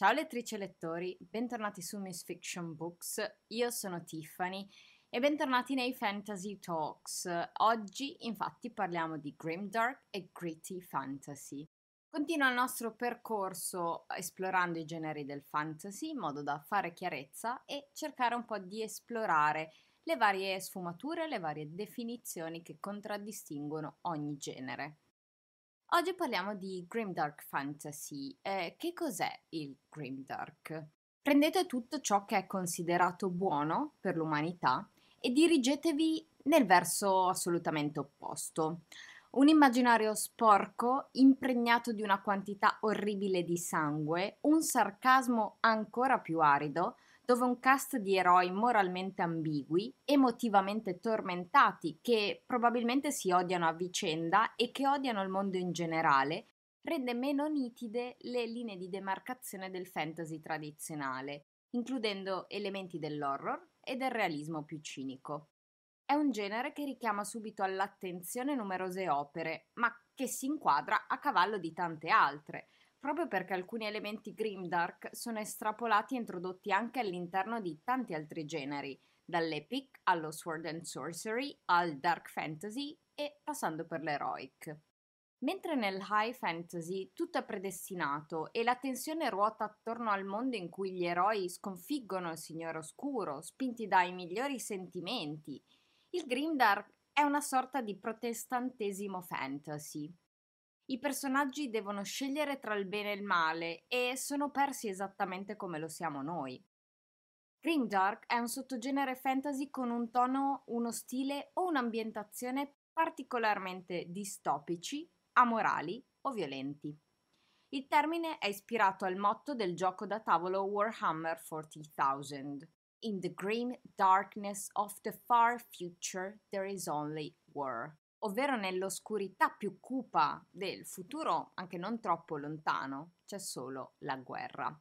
Ciao lettrici e lettori, bentornati su Miss Fiction Books, io sono Tiffany e bentornati nei Fantasy Talks. Oggi infatti parliamo di Grimdark e Gritty Fantasy. Continua il nostro percorso esplorando i generi del fantasy in modo da fare chiarezza e cercare un po' di esplorare le varie sfumature, le varie definizioni che contraddistinguono ogni genere. Oggi parliamo di Grimdark Fantasy. Eh, che cos'è il Grimdark? Prendete tutto ciò che è considerato buono per l'umanità e dirigetevi nel verso assolutamente opposto. Un immaginario sporco, impregnato di una quantità orribile di sangue, un sarcasmo ancora più arido, dove un cast di eroi moralmente ambigui, emotivamente tormentati, che probabilmente si odiano a vicenda e che odiano il mondo in generale, rende meno nitide le linee di demarcazione del fantasy tradizionale, includendo elementi dell'horror e del realismo più cinico. È un genere che richiama subito all'attenzione numerose opere, ma che si inquadra a cavallo di tante altre, proprio perché alcuni elementi grimdark sono estrapolati e introdotti anche all'interno di tanti altri generi, dall'epic allo sword and sorcery al dark fantasy e passando per l'eroic. Mentre nel high fantasy tutto è predestinato e la tensione ruota attorno al mondo in cui gli eroi sconfiggono il Signore Oscuro, spinti dai migliori sentimenti, il grimdark è una sorta di protestantesimo fantasy, i personaggi devono scegliere tra il bene e il male e sono persi esattamente come lo siamo noi. Grimdark è un sottogenere fantasy con un tono, uno stile o un'ambientazione particolarmente distopici, amorali o violenti. Il termine è ispirato al motto del gioco da tavolo Warhammer 40,000. In the grim darkness of the far future there is only war ovvero nell'oscurità più cupa del futuro, anche non troppo lontano, c'è solo la guerra.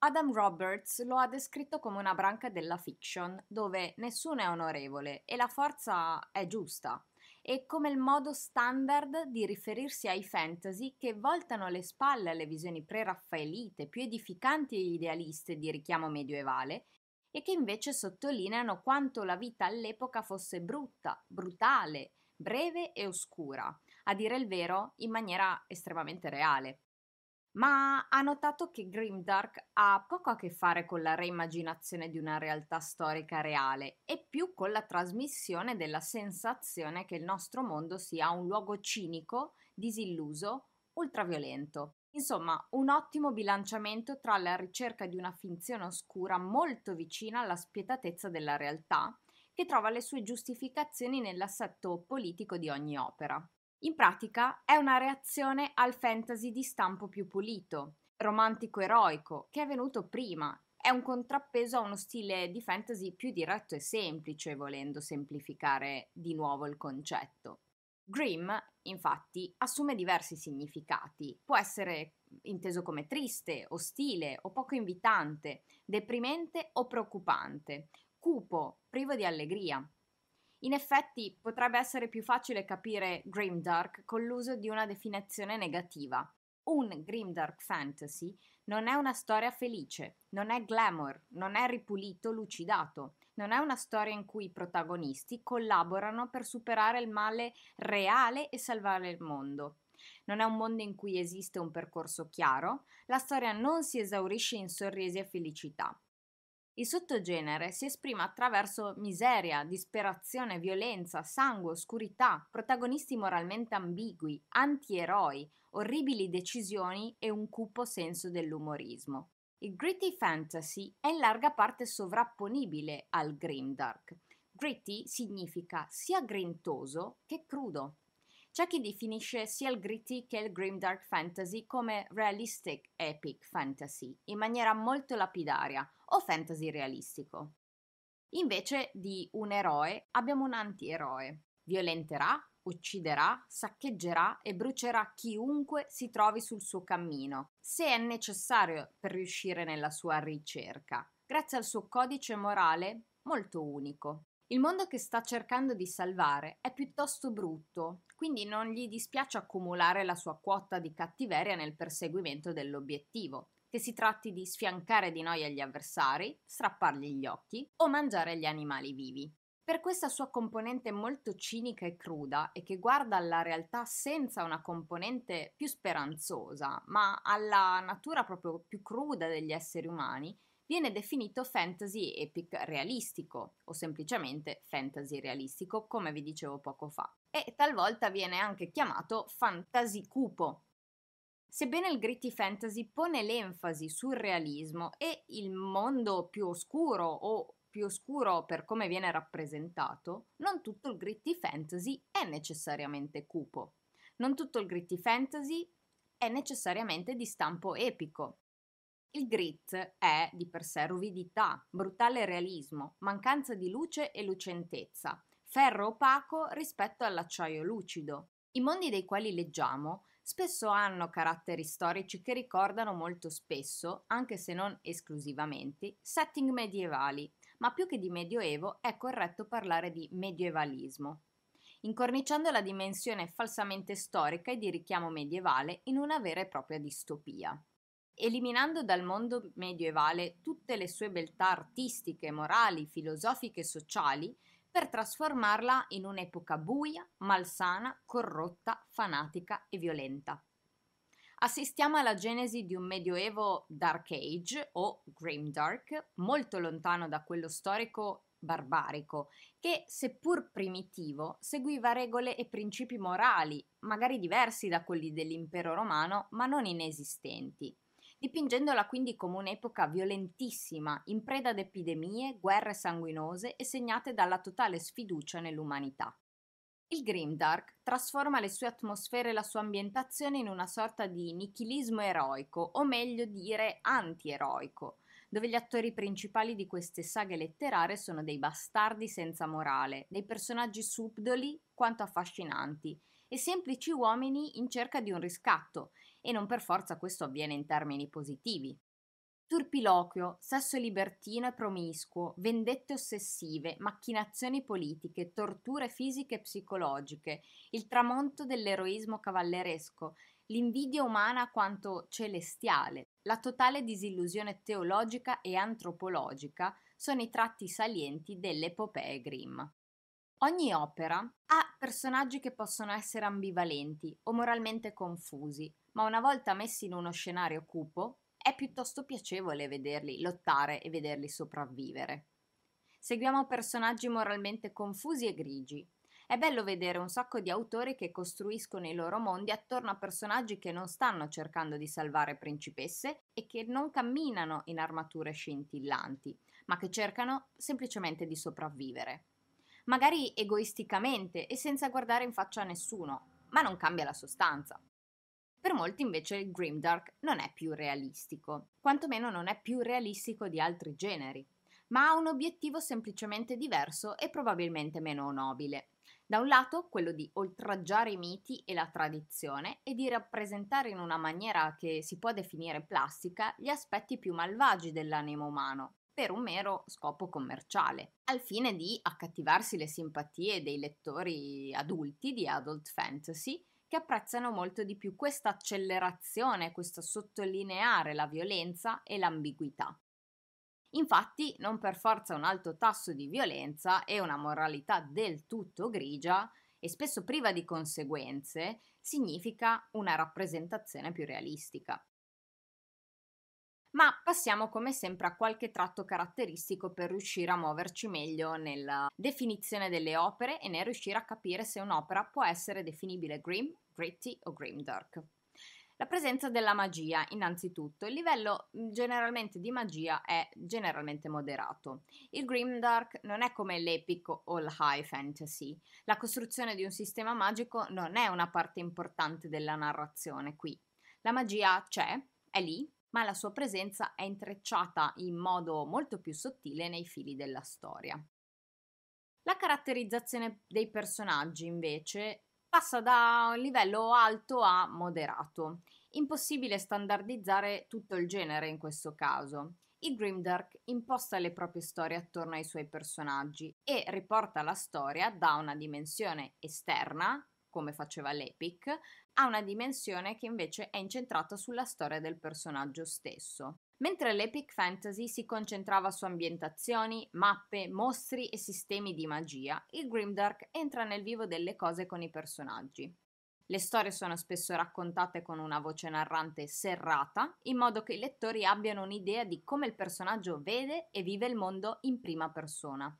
Adam Roberts lo ha descritto come una branca della fiction, dove nessuno è onorevole e la forza è giusta, e come il modo standard di riferirsi ai fantasy che voltano le spalle alle visioni pre-raffaelite, più edificanti e idealiste di richiamo medievale, e che invece sottolineano quanto la vita all'epoca fosse brutta, brutale, breve e oscura, a dire il vero in maniera estremamente reale. Ma ha notato che Grimdark ha poco a che fare con la reimmaginazione di una realtà storica reale e più con la trasmissione della sensazione che il nostro mondo sia un luogo cinico, disilluso, ultraviolento. Insomma, un ottimo bilanciamento tra la ricerca di una finzione oscura molto vicina alla spietatezza della realtà che trova le sue giustificazioni nell'assetto politico di ogni opera. In pratica è una reazione al fantasy di stampo più pulito, romantico-eroico, che è venuto prima. È un contrappeso a uno stile di fantasy più diretto e semplice, volendo semplificare di nuovo il concetto. Grimm, infatti, assume diversi significati. Può essere inteso come triste, ostile o poco invitante, deprimente o preoccupante, cupo, privo di allegria. In effetti potrebbe essere più facile capire Grimdark con l'uso di una definizione negativa. Un Grimdark Fantasy non è una storia felice, non è glamour, non è ripulito, lucidato, non è una storia in cui i protagonisti collaborano per superare il male reale e salvare il mondo. Non è un mondo in cui esiste un percorso chiaro, la storia non si esaurisce in sorrisi e felicità. Il sottogenere si esprime attraverso miseria, disperazione, violenza, sangue, oscurità, protagonisti moralmente ambigui, antieroi, orribili decisioni e un cupo senso dell'umorismo. Il gritty fantasy è in larga parte sovrapponibile al grimdark. Gritty significa sia grintoso che crudo. C'è chi definisce sia il gritty che il grimdark fantasy come realistic epic fantasy, in maniera molto lapidaria, o fantasy realistico. Invece di un eroe abbiamo un antieroe. Violenterà, ucciderà, saccheggerà e brucerà chiunque si trovi sul suo cammino, se è necessario per riuscire nella sua ricerca, grazie al suo codice morale molto unico. Il mondo che sta cercando di salvare è piuttosto brutto, quindi non gli dispiace accumulare la sua quota di cattiveria nel perseguimento dell'obiettivo, che si tratti di sfiancare di noia gli avversari, strappargli gli occhi o mangiare gli animali vivi. Per questa sua componente molto cinica e cruda e che guarda alla realtà senza una componente più speranzosa, ma alla natura proprio più cruda degli esseri umani, viene definito fantasy epic realistico o semplicemente fantasy realistico, come vi dicevo poco fa. E talvolta viene anche chiamato fantasy cupo, Sebbene il gritty fantasy pone l'enfasi sul realismo e il mondo più oscuro o più oscuro per come viene rappresentato, non tutto il gritty fantasy è necessariamente cupo. Non tutto il gritty fantasy è necessariamente di stampo epico. Il grit è di per sé ruvidità, brutale realismo, mancanza di luce e lucentezza, ferro opaco rispetto all'acciaio lucido. I mondi dei quali leggiamo spesso hanno caratteri storici che ricordano molto spesso, anche se non esclusivamente, setting medievali, ma più che di medioevo è corretto parlare di medievalismo, incorniciando la dimensione falsamente storica e di richiamo medievale in una vera e propria distopia. Eliminando dal mondo medievale tutte le sue beltà artistiche, morali, filosofiche e sociali, per trasformarla in un'epoca buia, malsana, corrotta, fanatica e violenta. Assistiamo alla genesi di un medioevo Dark Age o Grimdark, molto lontano da quello storico barbarico, che seppur primitivo seguiva regole e principi morali, magari diversi da quelli dell'impero romano, ma non inesistenti dipingendola quindi come un'epoca violentissima, in preda ad epidemie, guerre sanguinose e segnate dalla totale sfiducia nell'umanità. Il Grimdark trasforma le sue atmosfere e la sua ambientazione in una sorta di nichilismo eroico, o meglio dire anti-eroico, dove gli attori principali di queste saghe letterarie sono dei bastardi senza morale, dei personaggi subdoli quanto affascinanti e semplici uomini in cerca di un riscatto e non per forza questo avviene in termini positivi. Turpiloquio, sesso libertino e promiscuo, vendette ossessive, macchinazioni politiche, torture fisiche e psicologiche, il tramonto dell'eroismo cavalleresco, l'invidia umana quanto celestiale, la totale disillusione teologica e antropologica sono i tratti salienti delle epopee Grimm. Ogni opera ha personaggi che possono essere ambivalenti o moralmente confusi, ma una volta messi in uno scenario cupo, è piuttosto piacevole vederli lottare e vederli sopravvivere. Seguiamo personaggi moralmente confusi e grigi. È bello vedere un sacco di autori che costruiscono i loro mondi attorno a personaggi che non stanno cercando di salvare principesse e che non camminano in armature scintillanti, ma che cercano semplicemente di sopravvivere. Magari egoisticamente e senza guardare in faccia a nessuno, ma non cambia la sostanza. Per molti invece il grimdark non è più realistico, quantomeno non è più realistico di altri generi, ma ha un obiettivo semplicemente diverso e probabilmente meno nobile. Da un lato quello di oltraggiare i miti e la tradizione e di rappresentare in una maniera che si può definire plastica gli aspetti più malvagi dell'animo umano, per un mero scopo commerciale, al fine di accattivarsi le simpatie dei lettori adulti di adult fantasy che apprezzano molto di più questa accelerazione, questo sottolineare la violenza e l'ambiguità. Infatti, non per forza un alto tasso di violenza e una moralità del tutto grigia e spesso priva di conseguenze significa una rappresentazione più realistica. Ma passiamo come sempre a qualche tratto caratteristico per riuscire a muoverci meglio nella definizione delle opere e nel riuscire a capire se un'opera può essere definibile Grimm gritty o grimdark. La presenza della magia, innanzitutto, il livello mm, generalmente di magia è generalmente moderato. Il Grimdark non è come l'epico o il high fantasy. La costruzione di un sistema magico non è una parte importante della narrazione qui. La magia c'è, è lì, ma la sua presenza è intrecciata in modo molto più sottile nei fili della storia. La caratterizzazione dei personaggi invece passa da un livello alto a moderato. Impossibile standardizzare tutto il genere in questo caso. Il Grimdark imposta le proprie storie attorno ai suoi personaggi e riporta la storia da una dimensione esterna, come faceva l'Epic, a una dimensione che invece è incentrata sulla storia del personaggio stesso. Mentre l'epic fantasy si concentrava su ambientazioni, mappe, mostri e sistemi di magia, il grimdark entra nel vivo delle cose con i personaggi. Le storie sono spesso raccontate con una voce narrante serrata, in modo che i lettori abbiano un'idea di come il personaggio vede e vive il mondo in prima persona.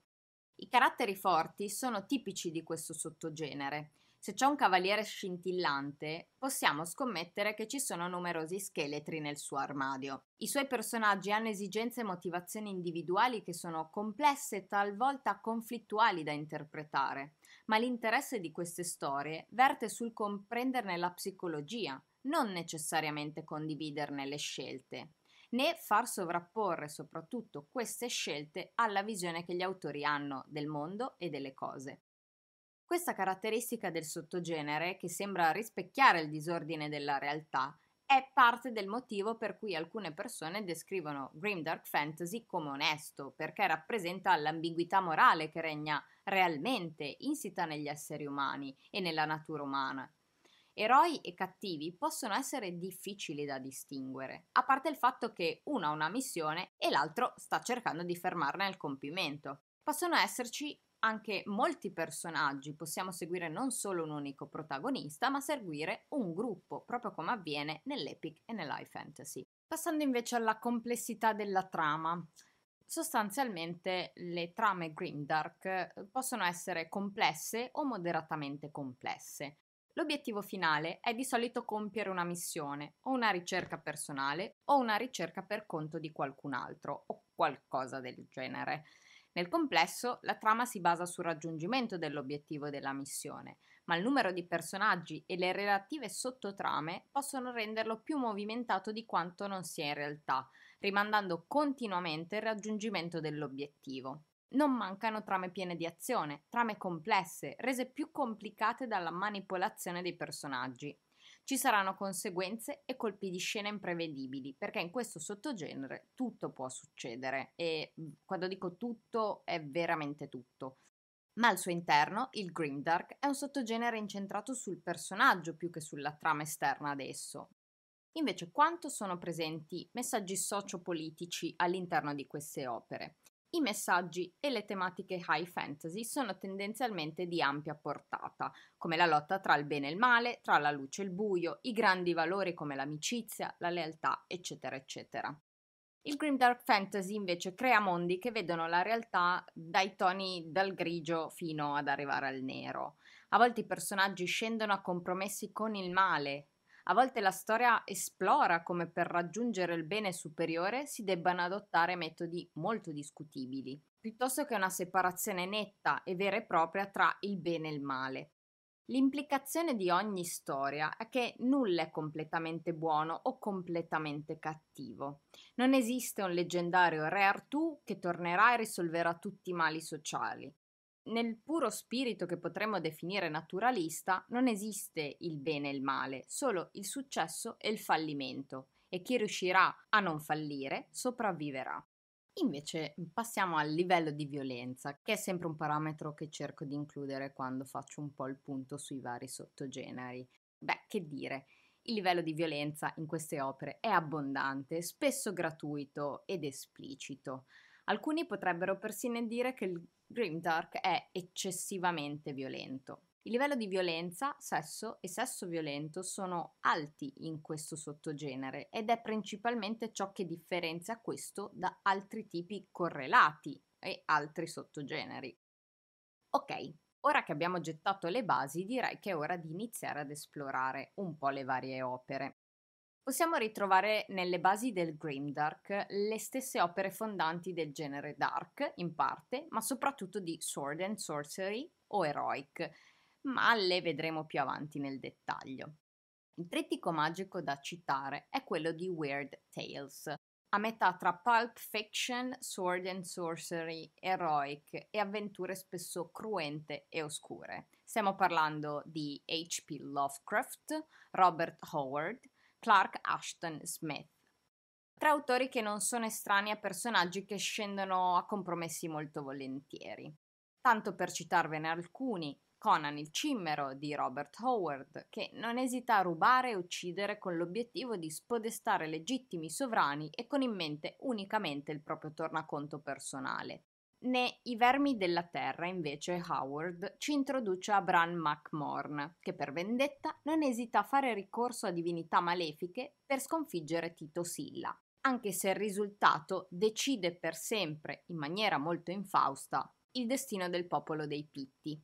I caratteri forti sono tipici di questo sottogenere se c'è un cavaliere scintillante, possiamo scommettere che ci sono numerosi scheletri nel suo armadio. I suoi personaggi hanno esigenze e motivazioni individuali che sono complesse e talvolta conflittuali da interpretare, ma l'interesse di queste storie verte sul comprenderne la psicologia, non necessariamente condividerne le scelte, né far sovrapporre soprattutto queste scelte alla visione che gli autori hanno del mondo e delle cose. Questa caratteristica del sottogenere, che sembra rispecchiare il disordine della realtà, è parte del motivo per cui alcune persone descrivono Grimdark Fantasy come onesto, perché rappresenta l'ambiguità morale che regna realmente insita negli esseri umani e nella natura umana. Eroi e cattivi possono essere difficili da distinguere, a parte il fatto che uno ha una missione e l'altro sta cercando di fermarne il compimento. Possono esserci anche molti personaggi, possiamo seguire non solo un unico protagonista, ma seguire un gruppo, proprio come avviene nell'epic e nell'high fantasy. Passando invece alla complessità della trama. Sostanzialmente le trame Grimdark eh, possono essere complesse o moderatamente complesse. L'obiettivo finale è di solito compiere una missione, o una ricerca personale, o una ricerca per conto di qualcun altro, o qualcosa del genere. Nel complesso, la trama si basa sul raggiungimento dell'obiettivo della missione, ma il numero di personaggi e le relative sottotrame possono renderlo più movimentato di quanto non sia in realtà, rimandando continuamente il raggiungimento dell'obiettivo. Non mancano trame piene di azione, trame complesse, rese più complicate dalla manipolazione dei personaggi, ci saranno conseguenze e colpi di scena imprevedibili, perché in questo sottogenere tutto può succedere e mhmm, quando dico tutto è veramente tutto. Ma al suo interno il Grimdark è un sottogenere incentrato sul personaggio più che sulla trama esterna ad esso. Invece quanto sono presenti messaggi sociopolitici all'interno di queste opere? i messaggi e le tematiche high fantasy sono tendenzialmente di ampia portata, come la lotta tra il bene e il male, tra la luce e il buio, i grandi valori come l'amicizia, la lealtà, eccetera, eccetera. Il Grim Dark Fantasy invece crea mondi che vedono la realtà dai toni dal grigio fino ad arrivare al nero. A volte i personaggi scendono a compromessi con il male, a volte la storia esplora come per raggiungere il bene superiore si debbano adottare metodi molto discutibili, piuttosto che una separazione netta e vera e propria tra il bene e il male. L'implicazione di ogni storia è che nulla è completamente buono o completamente cattivo. Non esiste un leggendario Re Artù che tornerà e risolverà tutti i mali sociali nel puro spirito che potremmo definire naturalista non esiste il bene e il male, solo il successo e il fallimento, e chi riuscirà a non fallire sopravviverà. Invece passiamo al livello di violenza, che è sempre un parametro che cerco di includere quando faccio un po' il punto sui vari sottogeneri. Beh, che dire, il livello di violenza in queste opere è abbondante, spesso gratuito ed esplicito. Alcuni potrebbero persino dire che il Grimdark è eccessivamente violento. Il livello di violenza, sesso e sesso violento sono alti in questo sottogenere ed è principalmente ciò che differenzia questo da altri tipi correlati e altri sottogeneri. Ok, ora che abbiamo gettato le basi direi che è ora di iniziare ad esplorare un po' le varie opere possiamo ritrovare nelle basi del Grimdark le stesse opere fondanti del genere Dark, in parte, ma soprattutto di Sword and Sorcery o Heroic, ma le vedremo più avanti nel dettaglio. Il trittico magico da citare è quello di Weird Tales, a metà tra pulp fiction, sword and sorcery, heroic e avventure spesso cruente e oscure. Stiamo parlando di H.P. Lovecraft, Robert Howard, Clark Ashton Smith. Tre autori che non sono estranei a personaggi che scendono a compromessi molto volentieri. Tanto per citarvene alcuni, Conan il cimmero di Robert Howard, che non esita a rubare e uccidere con l'obiettivo di spodestare legittimi sovrani e con in mente unicamente il proprio tornaconto personale. Ne I vermi della terra, invece, Howard ci introduce a Bran MacMorn, che per vendetta non esita a fare ricorso a divinità malefiche per sconfiggere Tito Silla, anche se il risultato decide per sempre, in maniera molto infausta, il destino del popolo dei Pitti.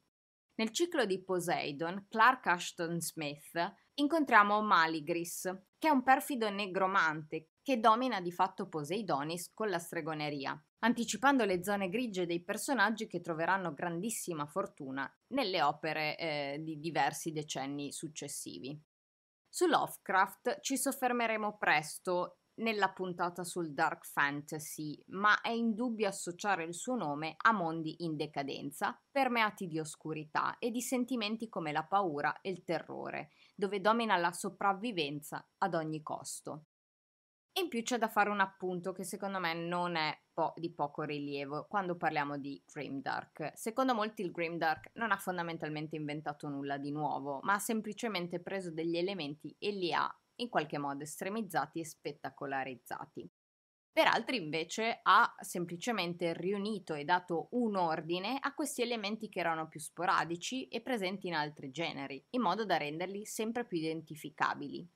Nel ciclo di Poseidon, Clark Ashton Smith, incontriamo Maligris, che è un perfido negromante che domina di fatto Poseidonis con la stregoneria anticipando le zone grigie dei personaggi che troveranno grandissima fortuna nelle opere eh, di diversi decenni successivi. Su Lovecraft ci soffermeremo presto nella puntata sul dark fantasy, ma è indubbio associare il suo nome a mondi in decadenza, permeati di oscurità e di sentimenti come la paura e il terrore, dove domina la sopravvivenza ad ogni costo in più c'è da fare un appunto che secondo me non è po- di poco rilievo quando parliamo di Grimdark. Secondo molti il Grimdark non ha fondamentalmente inventato nulla di nuovo, ma ha semplicemente preso degli elementi e li ha in qualche modo estremizzati e spettacolarizzati. Per altri invece ha semplicemente riunito e dato un ordine a questi elementi che erano più sporadici e presenti in altri generi, in modo da renderli sempre più identificabili.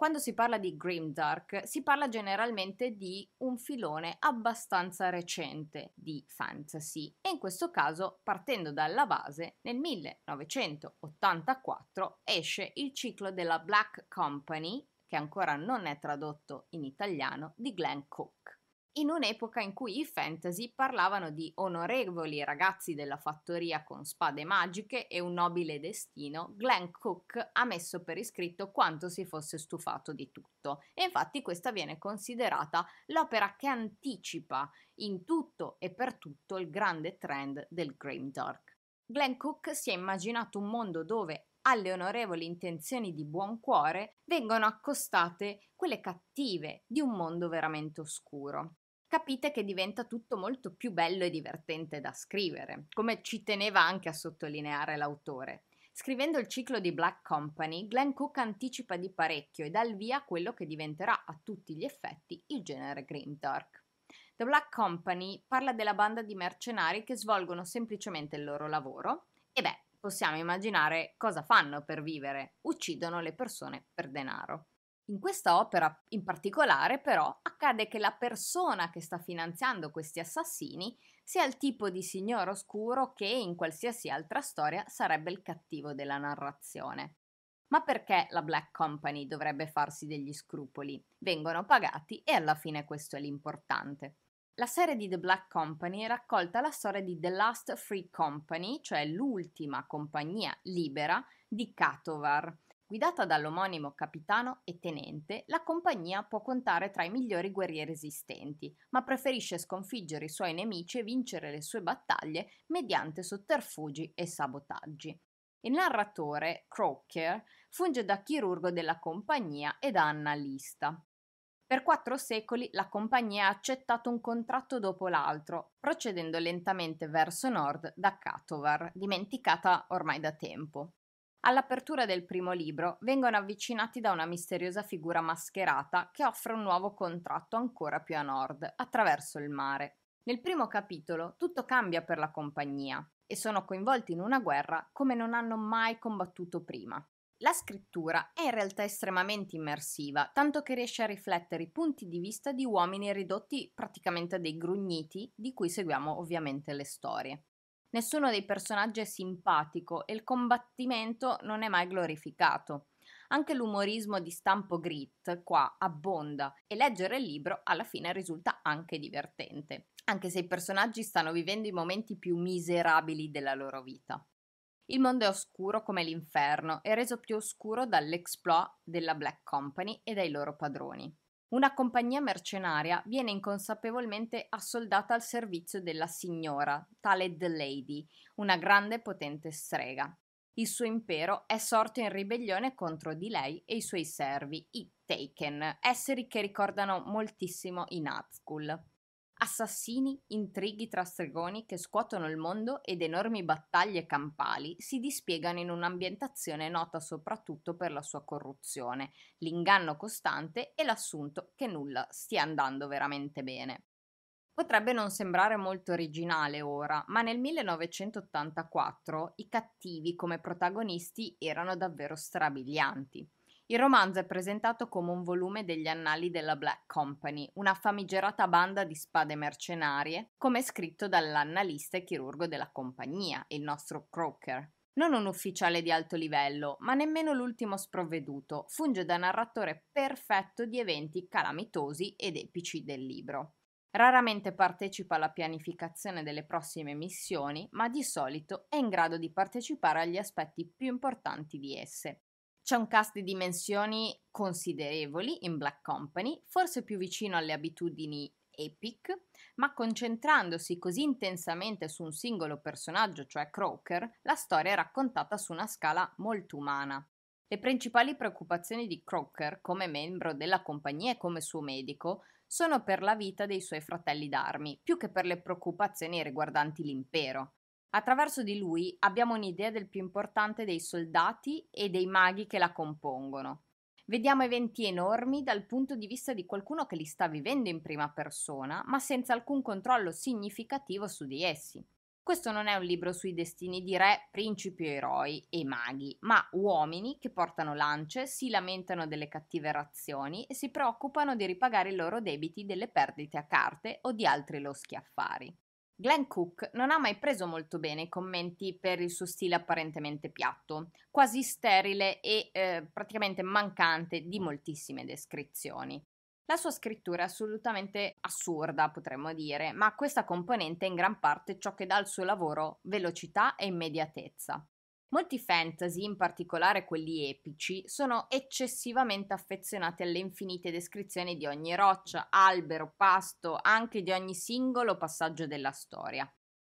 Quando si parla di grimdark si parla generalmente di un filone abbastanza recente di fantasy e in questo caso partendo dalla base nel 1984 esce il ciclo della Black Company che ancora non è tradotto in italiano di Glenn Cook in un'epoca in cui i fantasy parlavano di onorevoli ragazzi della fattoria con spade magiche e un nobile destino, Glenn Cook ha messo per iscritto quanto si fosse stufato di tutto. E infatti questa viene considerata l'opera che anticipa in tutto e per tutto il grande trend del Grimdark. Glenn Cook si è immaginato un mondo dove alle onorevoli intenzioni di buon cuore vengono accostate quelle cattive di un mondo veramente oscuro capite che diventa tutto molto più bello e divertente da scrivere, come ci teneva anche a sottolineare l'autore. Scrivendo il ciclo di Black Company, Glenn Cook anticipa di parecchio e dà il via a quello che diventerà a tutti gli effetti il genere grimdark. The Black Company parla della banda di mercenari che svolgono semplicemente il loro lavoro e beh, possiamo immaginare cosa fanno per vivere, uccidono le persone per denaro. In questa opera in particolare però accade che la persona che sta finanziando questi assassini sia il tipo di signor oscuro che in qualsiasi altra storia sarebbe il cattivo della narrazione. Ma perché la Black Company dovrebbe farsi degli scrupoli? Vengono pagati e alla fine questo è l'importante. La serie di The Black Company raccolta la storia di The Last Free Company, cioè l'ultima compagnia libera di Katovar, Guidata dall'omonimo capitano e tenente, la compagnia può contare tra i migliori guerrieri esistenti, ma preferisce sconfiggere i suoi nemici e vincere le sue battaglie mediante sotterfugi e sabotaggi. Il narratore, Crocker, funge da chirurgo della compagnia e da analista. Per quattro secoli la compagnia ha accettato un contratto dopo l'altro, procedendo lentamente verso nord da Katovar, dimenticata ormai da tempo. All'apertura del primo libro vengono avvicinati da una misteriosa figura mascherata che offre un nuovo contratto ancora più a nord, attraverso il mare. Nel primo capitolo tutto cambia per la compagnia e sono coinvolti in una guerra come non hanno mai combattuto prima. La scrittura è in realtà estremamente immersiva, tanto che riesce a riflettere i punti di vista di uomini ridotti praticamente a dei grugniti di cui seguiamo ovviamente le storie. Nessuno dei personaggi è simpatico e il combattimento non è mai glorificato. Anche l'umorismo di stampo grit qua abbonda e leggere il libro alla fine risulta anche divertente, anche se i personaggi stanno vivendo i momenti più miserabili della loro vita. Il mondo è oscuro come l'inferno e reso più oscuro dall'exploit della Black Company e dai loro padroni. Una compagnia mercenaria viene inconsapevolmente assoldata al servizio della signora, tale The Lady, una grande e potente strega. Il suo impero è sorto in ribellione contro di lei e i suoi servi, i Taken, esseri che ricordano moltissimo i Nazgul. Assassini, intrighi tra stregoni che scuotono il mondo ed enormi battaglie campali si dispiegano in un'ambientazione nota soprattutto per la sua corruzione, l'inganno costante e l'assunto che nulla stia andando veramente bene. Potrebbe non sembrare molto originale ora, ma nel 1984 i cattivi come protagonisti erano davvero strabilianti. Il romanzo è presentato come un volume degli annali della Black Company, una famigerata banda di spade mercenarie, come scritto dall'analista e chirurgo della compagnia, il nostro Croker. Non un ufficiale di alto livello, ma nemmeno l'ultimo sprovveduto, funge da narratore perfetto di eventi calamitosi ed epici del libro. Raramente partecipa alla pianificazione delle prossime missioni, ma di solito è in grado di partecipare agli aspetti più importanti di esse, c'è un cast di dimensioni considerevoli in Black Company, forse più vicino alle abitudini epic, ma concentrandosi così intensamente su un singolo personaggio, cioè Croker, la storia è raccontata su una scala molto umana. Le principali preoccupazioni di Crocker come membro della compagnia e come suo medico sono per la vita dei suoi fratelli d'armi, più che per le preoccupazioni riguardanti l'impero. Attraverso di lui abbiamo un'idea del più importante dei soldati e dei maghi che la compongono. Vediamo eventi enormi dal punto di vista di qualcuno che li sta vivendo in prima persona, ma senza alcun controllo significativo su di essi. Questo non è un libro sui destini di re, principi o eroi e maghi, ma uomini che portano lance, si lamentano delle cattive razioni e si preoccupano di ripagare i loro debiti delle perdite a carte o di altri loschi affari. Glenn Cook non ha mai preso molto bene i commenti per il suo stile apparentemente piatto, quasi sterile e eh, praticamente mancante di moltissime descrizioni. La sua scrittura è assolutamente assurda, potremmo dire, ma questa componente è in gran parte ciò che dà al suo lavoro velocità e immediatezza. Molti fantasy, in particolare quelli epici, sono eccessivamente affezionati alle infinite descrizioni di ogni roccia, albero, pasto, anche di ogni singolo passaggio della storia.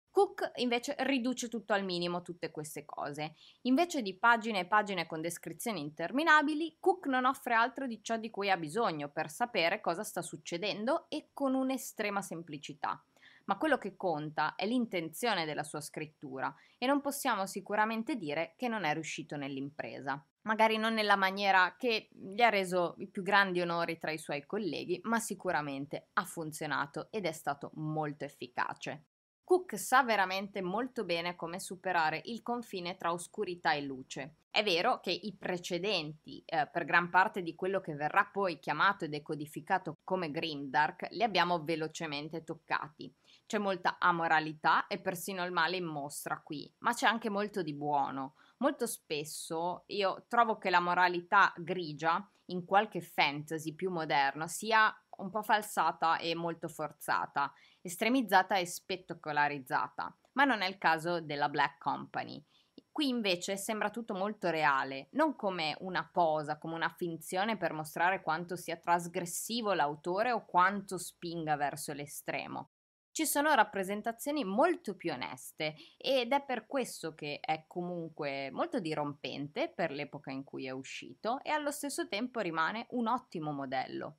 Cook invece riduce tutto al minimo tutte queste cose. Invece di pagine e pagine con descrizioni interminabili, Cook non offre altro di ciò di cui ha bisogno per sapere cosa sta succedendo e con un'estrema semplicità ma quello che conta è l'intenzione della sua scrittura e non possiamo sicuramente dire che non è riuscito nell'impresa. Magari non nella maniera che gli ha reso i più grandi onori tra i suoi colleghi, ma sicuramente ha funzionato ed è stato molto efficace. Cook sa veramente molto bene come superare il confine tra oscurità e luce. È vero che i precedenti, eh, per gran parte di quello che verrà poi chiamato e decodificato come Grimdark, li abbiamo velocemente toccati. C'è molta amoralità e persino il male in mostra qui, ma c'è anche molto di buono. Molto spesso io trovo che la moralità grigia in qualche fantasy più moderno sia un po' falsata e molto forzata, estremizzata e spettacolarizzata, ma non è il caso della Black Company. Qui invece sembra tutto molto reale, non come una posa, come una finzione per mostrare quanto sia trasgressivo l'autore o quanto spinga verso l'estremo ci sono rappresentazioni molto più oneste ed è per questo che è comunque molto dirompente per l'epoca in cui è uscito e allo stesso tempo rimane un ottimo modello.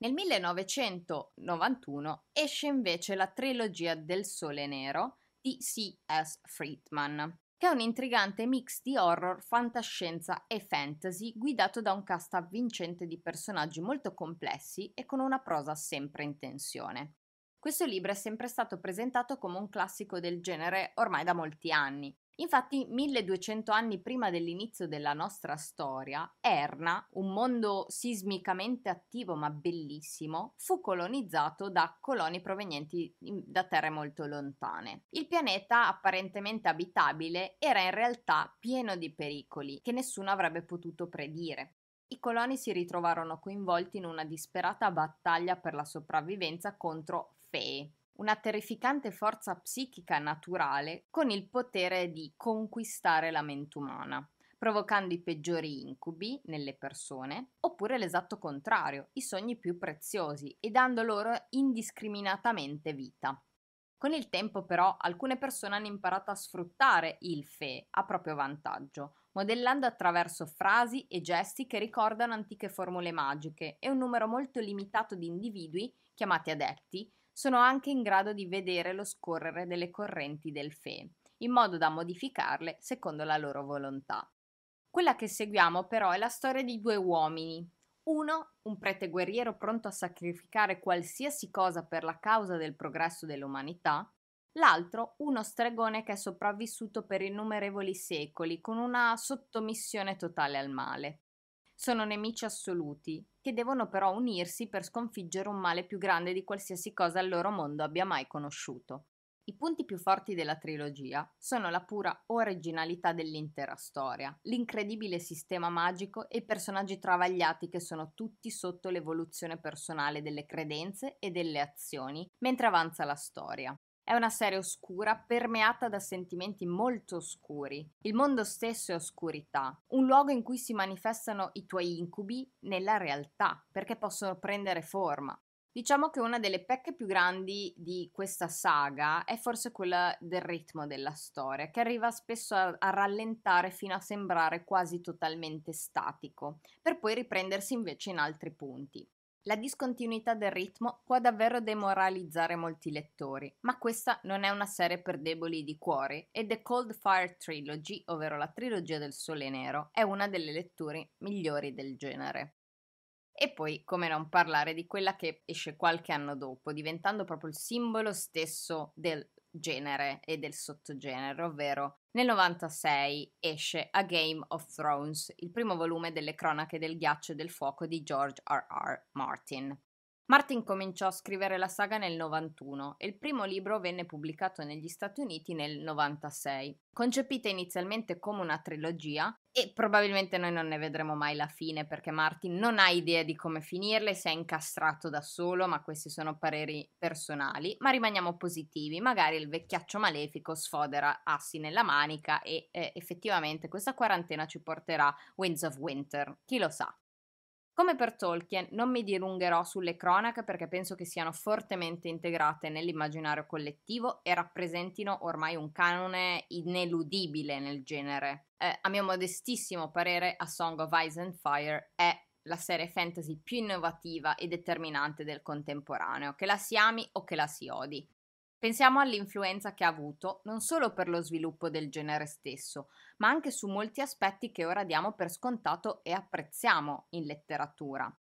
Nel 1991 esce invece la trilogia del Sole Nero di C.S. Friedman, che è un intrigante mix di horror, fantascienza e fantasy guidato da un cast avvincente di personaggi molto complessi e con una prosa sempre in tensione. Questo libro è sempre stato presentato come un classico del genere ormai da molti anni. Infatti, 1200 anni prima dell'inizio della nostra storia, Erna, un mondo sismicamente attivo ma bellissimo, fu colonizzato da coloni provenienti da terre molto lontane. Il pianeta, apparentemente abitabile, era in realtà pieno di pericoli che nessuno avrebbe potuto predire. I coloni si ritrovarono coinvolti in una disperata battaglia per la sopravvivenza contro Fee, una terrificante forza psichica naturale con il potere di conquistare la mente umana, provocando i peggiori incubi nelle persone, oppure l'esatto contrario, i sogni più preziosi e dando loro indiscriminatamente vita. Con il tempo però alcune persone hanno imparato a sfruttare il fe a proprio vantaggio, modellando attraverso frasi e gesti che ricordano antiche formule magiche e un numero molto limitato di individui, chiamati adepti, sono anche in grado di vedere lo scorrere delle correnti del Fe, in modo da modificarle secondo la loro volontà. Quella che seguiamo però è la storia di due uomini. Uno, un prete guerriero pronto a sacrificare qualsiasi cosa per la causa del progresso dell'umanità, l'altro uno stregone che è sopravvissuto per innumerevoli secoli con una sottomissione totale al male sono nemici assoluti, che devono però unirsi per sconfiggere un male più grande di qualsiasi cosa il loro mondo abbia mai conosciuto. I punti più forti della trilogia sono la pura originalità dell'intera storia, l'incredibile sistema magico e i personaggi travagliati che sono tutti sotto l'evoluzione personale delle credenze e delle azioni mentre avanza la storia. È una serie oscura permeata da sentimenti molto oscuri. Il mondo stesso è oscurità, un luogo in cui si manifestano i tuoi incubi nella realtà, perché possono prendere forma. Diciamo che una delle pecche più grandi di questa saga è forse quella del ritmo della storia, che arriva spesso a, a, rallentare fino a sembrare quasi totalmente statico, per poi riprendersi invece in altri punti. La discontinuità del ritmo può davvero demoralizzare molti lettori, ma questa non è una serie per deboli di cuore e The Cold Fire Trilogy, ovvero la trilogia del Sole Nero, è una delle letture migliori del genere. E poi, come non parlare di quella che esce qualche anno dopo, diventando proprio il simbolo stesso del genere e del sottogenere, ovvero nel 96 esce A Game of Thrones, il primo volume delle cronache del ghiaccio e del fuoco di George R. R. Martin. Martin cominciò a scrivere la saga nel 91 e il primo libro venne pubblicato negli Stati Uniti nel 96. Concepita inizialmente come una trilogia, e probabilmente noi non ne vedremo mai la fine perché Martin non ha idea di come finirle, si è incastrato da solo, ma questi sono pareri personali, ma rimaniamo positivi, magari il vecchiaccio malefico sfodera assi nella manica e eh, effettivamente questa quarantena ci porterà Winds of Winter, chi lo sa. Come per Tolkien, non mi dilungherò sulle cronache perché penso che siano fortemente integrate nell'immaginario collettivo e rappresentino ormai un canone ineludibile nel genere. Eh, a mio modestissimo parere, A Song of Ice and Fire è la serie fantasy più innovativa e determinante del contemporaneo, che la si ami o che la si odi. Pensiamo all'influenza che ha avuto non solo per lo sviluppo del genere stesso, ma anche su molti aspetti che ora diamo per scontato e apprezziamo in letteratura.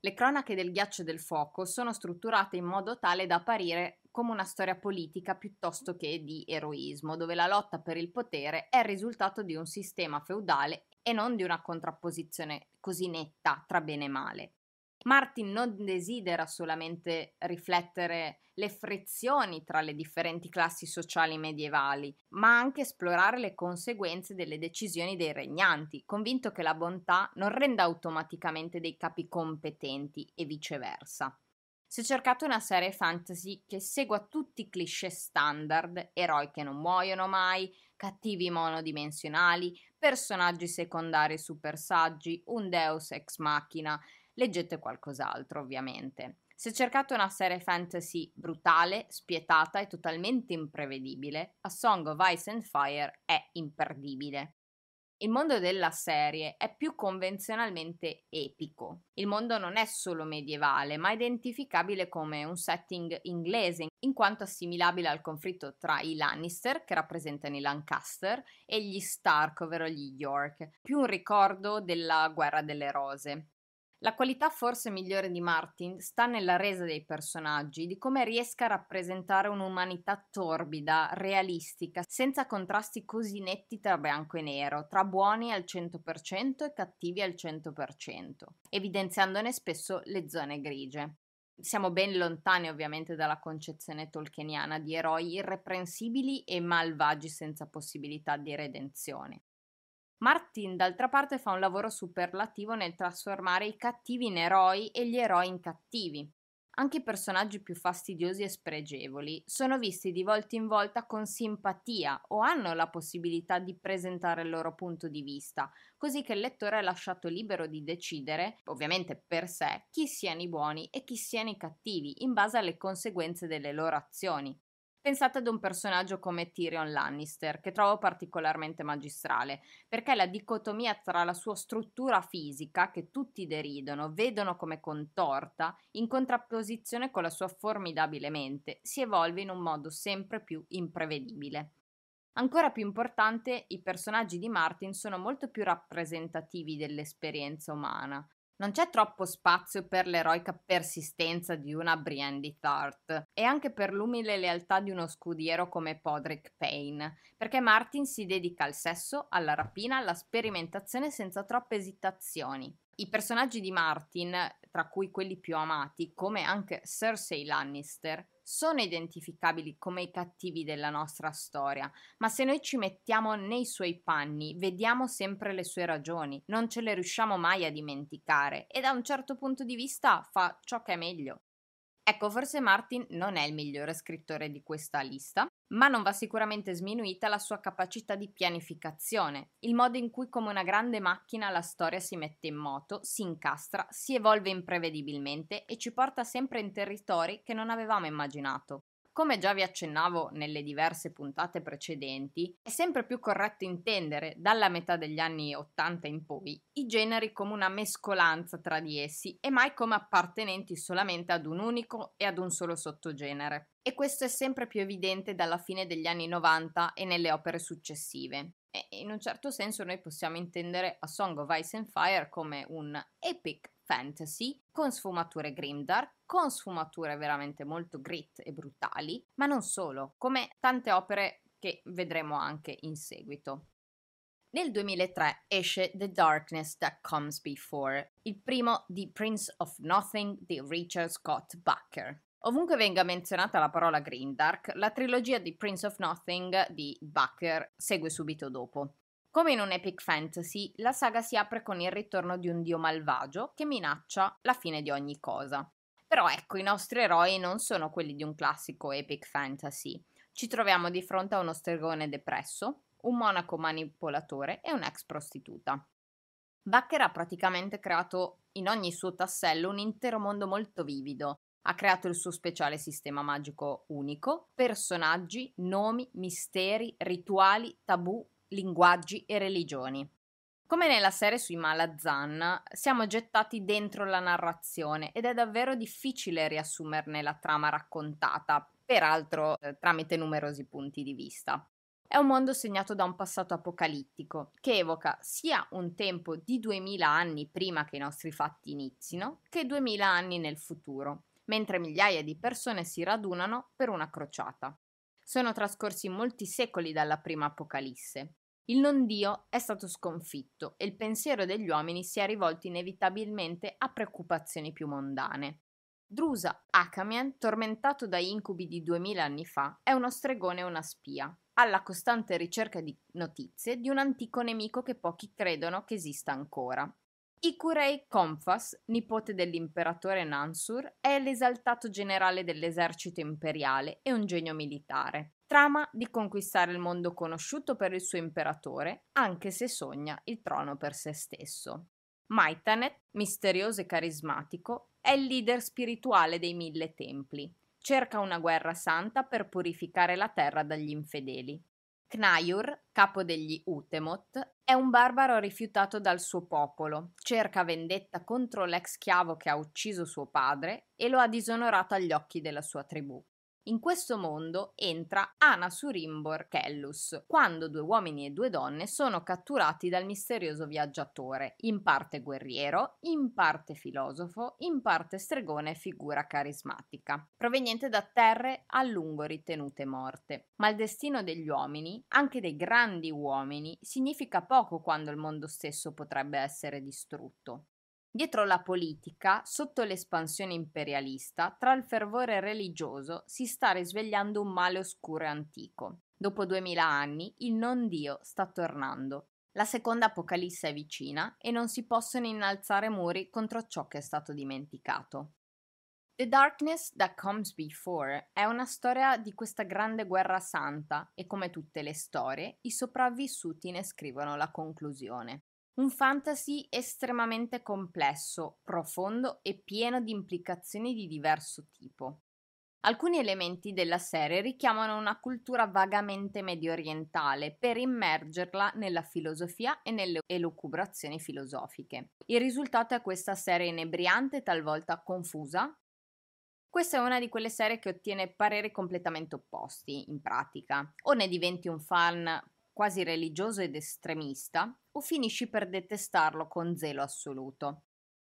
Le cronache del ghiaccio e del fuoco sono strutturate in modo tale da apparire come una storia politica piuttosto che di eroismo, dove la lotta per il potere è il risultato di un sistema feudale e non di una contrapposizione così netta tra bene e male. Martin non desidera solamente riflettere le frizioni tra le differenti classi sociali medievali, ma anche esplorare le conseguenze delle decisioni dei regnanti, convinto che la bontà non renda automaticamente dei capi competenti e viceversa. Si è cercato una serie fantasy che segua tutti i cliché standard, eroi che non muoiono mai, cattivi monodimensionali, personaggi secondari super saggi, un deus ex machina, leggete qualcos'altro ovviamente. Se cercate una serie fantasy brutale, spietata e totalmente imprevedibile, A Song of Ice and Fire è imperdibile. Il mondo della serie è più convenzionalmente epico. Il mondo non è solo medievale, ma identificabile come un setting inglese, in quanto assimilabile al conflitto tra i Lannister, che rappresentano i Lancaster, e gli Stark, ovvero gli York, più un ricordo della guerra delle rose. La qualità forse migliore di Martin sta nella resa dei personaggi, di come riesca a rappresentare un'umanità torbida, realistica, senza contrasti così netti tra bianco e nero, tra buoni al 100% e cattivi al 100%, evidenziandone spesso le zone grigie. Siamo ben lontani ovviamente dalla concezione tolkieniana di eroi irreprensibili e malvagi senza possibilità di redenzione. Martin d'altra parte fa un lavoro superlativo nel trasformare i cattivi in eroi e gli eroi in cattivi. Anche i personaggi più fastidiosi e spregevoli sono visti di volta in volta con simpatia o hanno la possibilità di presentare il loro punto di vista, così che il lettore è lasciato libero di decidere, ovviamente per sé, chi siano i buoni e chi siano i cattivi, in base alle conseguenze delle loro azioni. Pensate ad un personaggio come Tyrion Lannister, che trovo particolarmente magistrale, perché la dicotomia tra la sua struttura fisica, che tutti deridono, vedono come contorta, in contrapposizione con la sua formidabile mente, si evolve in un modo sempre più imprevedibile. Ancora più importante, i personaggi di Martin sono molto più rappresentativi dell'esperienza umana, non c'è troppo spazio per l'eroica persistenza di una Brienne di Tart e anche per l'umile lealtà di uno scudiero come Podrick Payne, perché Martin si dedica al sesso, alla rapina, alla sperimentazione senza troppe esitazioni. I personaggi di Martin, tra cui quelli più amati, come anche Cersei Lannister, sono identificabili come i cattivi della nostra storia, ma se noi ci mettiamo nei suoi panni, vediamo sempre le sue ragioni, non ce le riusciamo mai a dimenticare e da un certo punto di vista fa ciò che è meglio. Ecco, forse Martin non è il migliore scrittore di questa lista, ma non va sicuramente sminuita la sua capacità di pianificazione, il modo in cui come una grande macchina la storia si mette in moto, si incastra, si evolve imprevedibilmente e ci porta sempre in territori che non avevamo immaginato. Come già vi accennavo nelle diverse puntate precedenti, è sempre più corretto intendere, dalla metà degli anni 80 in poi, i generi come una mescolanza tra di essi e mai come appartenenti solamente ad un unico e ad un solo sottogenere. E questo è sempre più evidente dalla fine degli anni 90 e nelle opere successive. E in un certo senso noi possiamo intendere A Song of Ice and Fire come un epic fantasy, con sfumature grimdark, con sfumature veramente molto grit e brutali, ma non solo, come tante opere che vedremo anche in seguito. Nel 2003 esce The Darkness That Comes Before, il primo di Prince of Nothing di Richard Scott Bucker. Ovunque venga menzionata la parola Grimdark, la trilogia di Prince of Nothing di Bucker segue subito dopo. Come in un epic fantasy, la saga si apre con il ritorno di un dio malvagio che minaccia la fine di ogni cosa. Però ecco, i nostri eroi non sono quelli di un classico epic fantasy. Ci troviamo di fronte a uno stregone depresso, un monaco manipolatore e un'ex prostituta. Bacher ha praticamente creato in ogni suo tassello un intero mondo molto vivido. Ha creato il suo speciale sistema magico unico, personaggi, nomi, misteri, rituali, tabù linguaggi e religioni. Come nella serie sui Malazan, siamo gettati dentro la narrazione ed è davvero difficile riassumerne la trama raccontata, peraltro eh, tramite numerosi punti di vista. È un mondo segnato da un passato apocalittico che evoca sia un tempo di 2000 anni prima che i nostri fatti inizino, che 2000 anni nel futuro, mentre migliaia di persone si radunano per una crociata. Sono trascorsi molti secoli dalla prima Apocalisse il non Dio è stato sconfitto e il pensiero degli uomini si è rivolto inevitabilmente a preoccupazioni più mondane. Drusa Akamien, tormentato da incubi di duemila anni fa, è uno stregone e una spia, alla costante ricerca di notizie di un antico nemico che pochi credono che esista ancora. Ikurei Konfas, nipote dell'imperatore Nansur, è l'esaltato generale dell'esercito imperiale e un genio militare. Trama di conquistare il mondo conosciuto per il suo imperatore, anche se sogna il trono per se stesso. Maitanet, misterioso e carismatico, è il leader spirituale dei mille templi. Cerca una guerra santa per purificare la terra dagli infedeli. Knayur, capo degli Utemot, è un barbaro rifiutato dal suo popolo, cerca vendetta contro l'ex schiavo che ha ucciso suo padre e lo ha disonorato agli occhi della sua tribù. In questo mondo entra Ana Surimbor Kellus, quando due uomini e due donne sono catturati dal misterioso viaggiatore, in parte guerriero, in parte filosofo, in parte stregone e figura carismatica, proveniente da terre a lungo ritenute morte. Ma il destino degli uomini, anche dei grandi uomini, significa poco quando il mondo stesso potrebbe essere distrutto. Dietro la politica, sotto l'espansione imperialista, tra il fervore religioso si sta risvegliando un male oscuro e antico. Dopo duemila anni, il non Dio sta tornando. La seconda Apocalisse è vicina e non si possono innalzare muri contro ciò che è stato dimenticato. The Darkness That Comes Before è una storia di questa grande guerra santa e come tutte le storie, i sopravvissuti ne scrivono la conclusione. Un fantasy estremamente complesso, profondo e pieno di implicazioni di diverso tipo. Alcuni elementi della serie richiamano una cultura vagamente medio orientale per immergerla nella filosofia e nelle elucubrazioni filosofiche. Il risultato è questa serie inebriante, talvolta confusa. Questa è una di quelle serie che ottiene pareri completamente opposti, in pratica. O ne diventi un fan quasi religioso ed estremista, o finisci per detestarlo con zelo assoluto.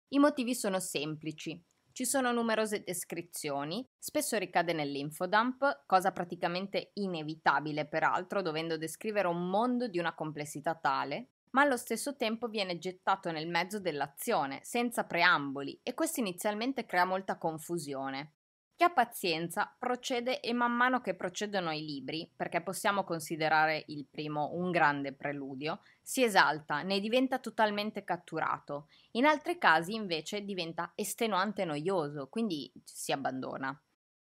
I motivi sono semplici. Ci sono numerose descrizioni, spesso ricade nell'infodump, cosa praticamente inevitabile peraltro, dovendo descrivere un mondo di una complessità tale, ma allo stesso tempo viene gettato nel mezzo dell'azione, senza preamboli, e questo inizialmente crea molta confusione. Chi ha pazienza procede e man mano che procedono i libri, perché possiamo considerare il primo un grande preludio, si esalta, ne diventa totalmente catturato. In altri casi invece diventa estenuante e noioso, quindi si abbandona.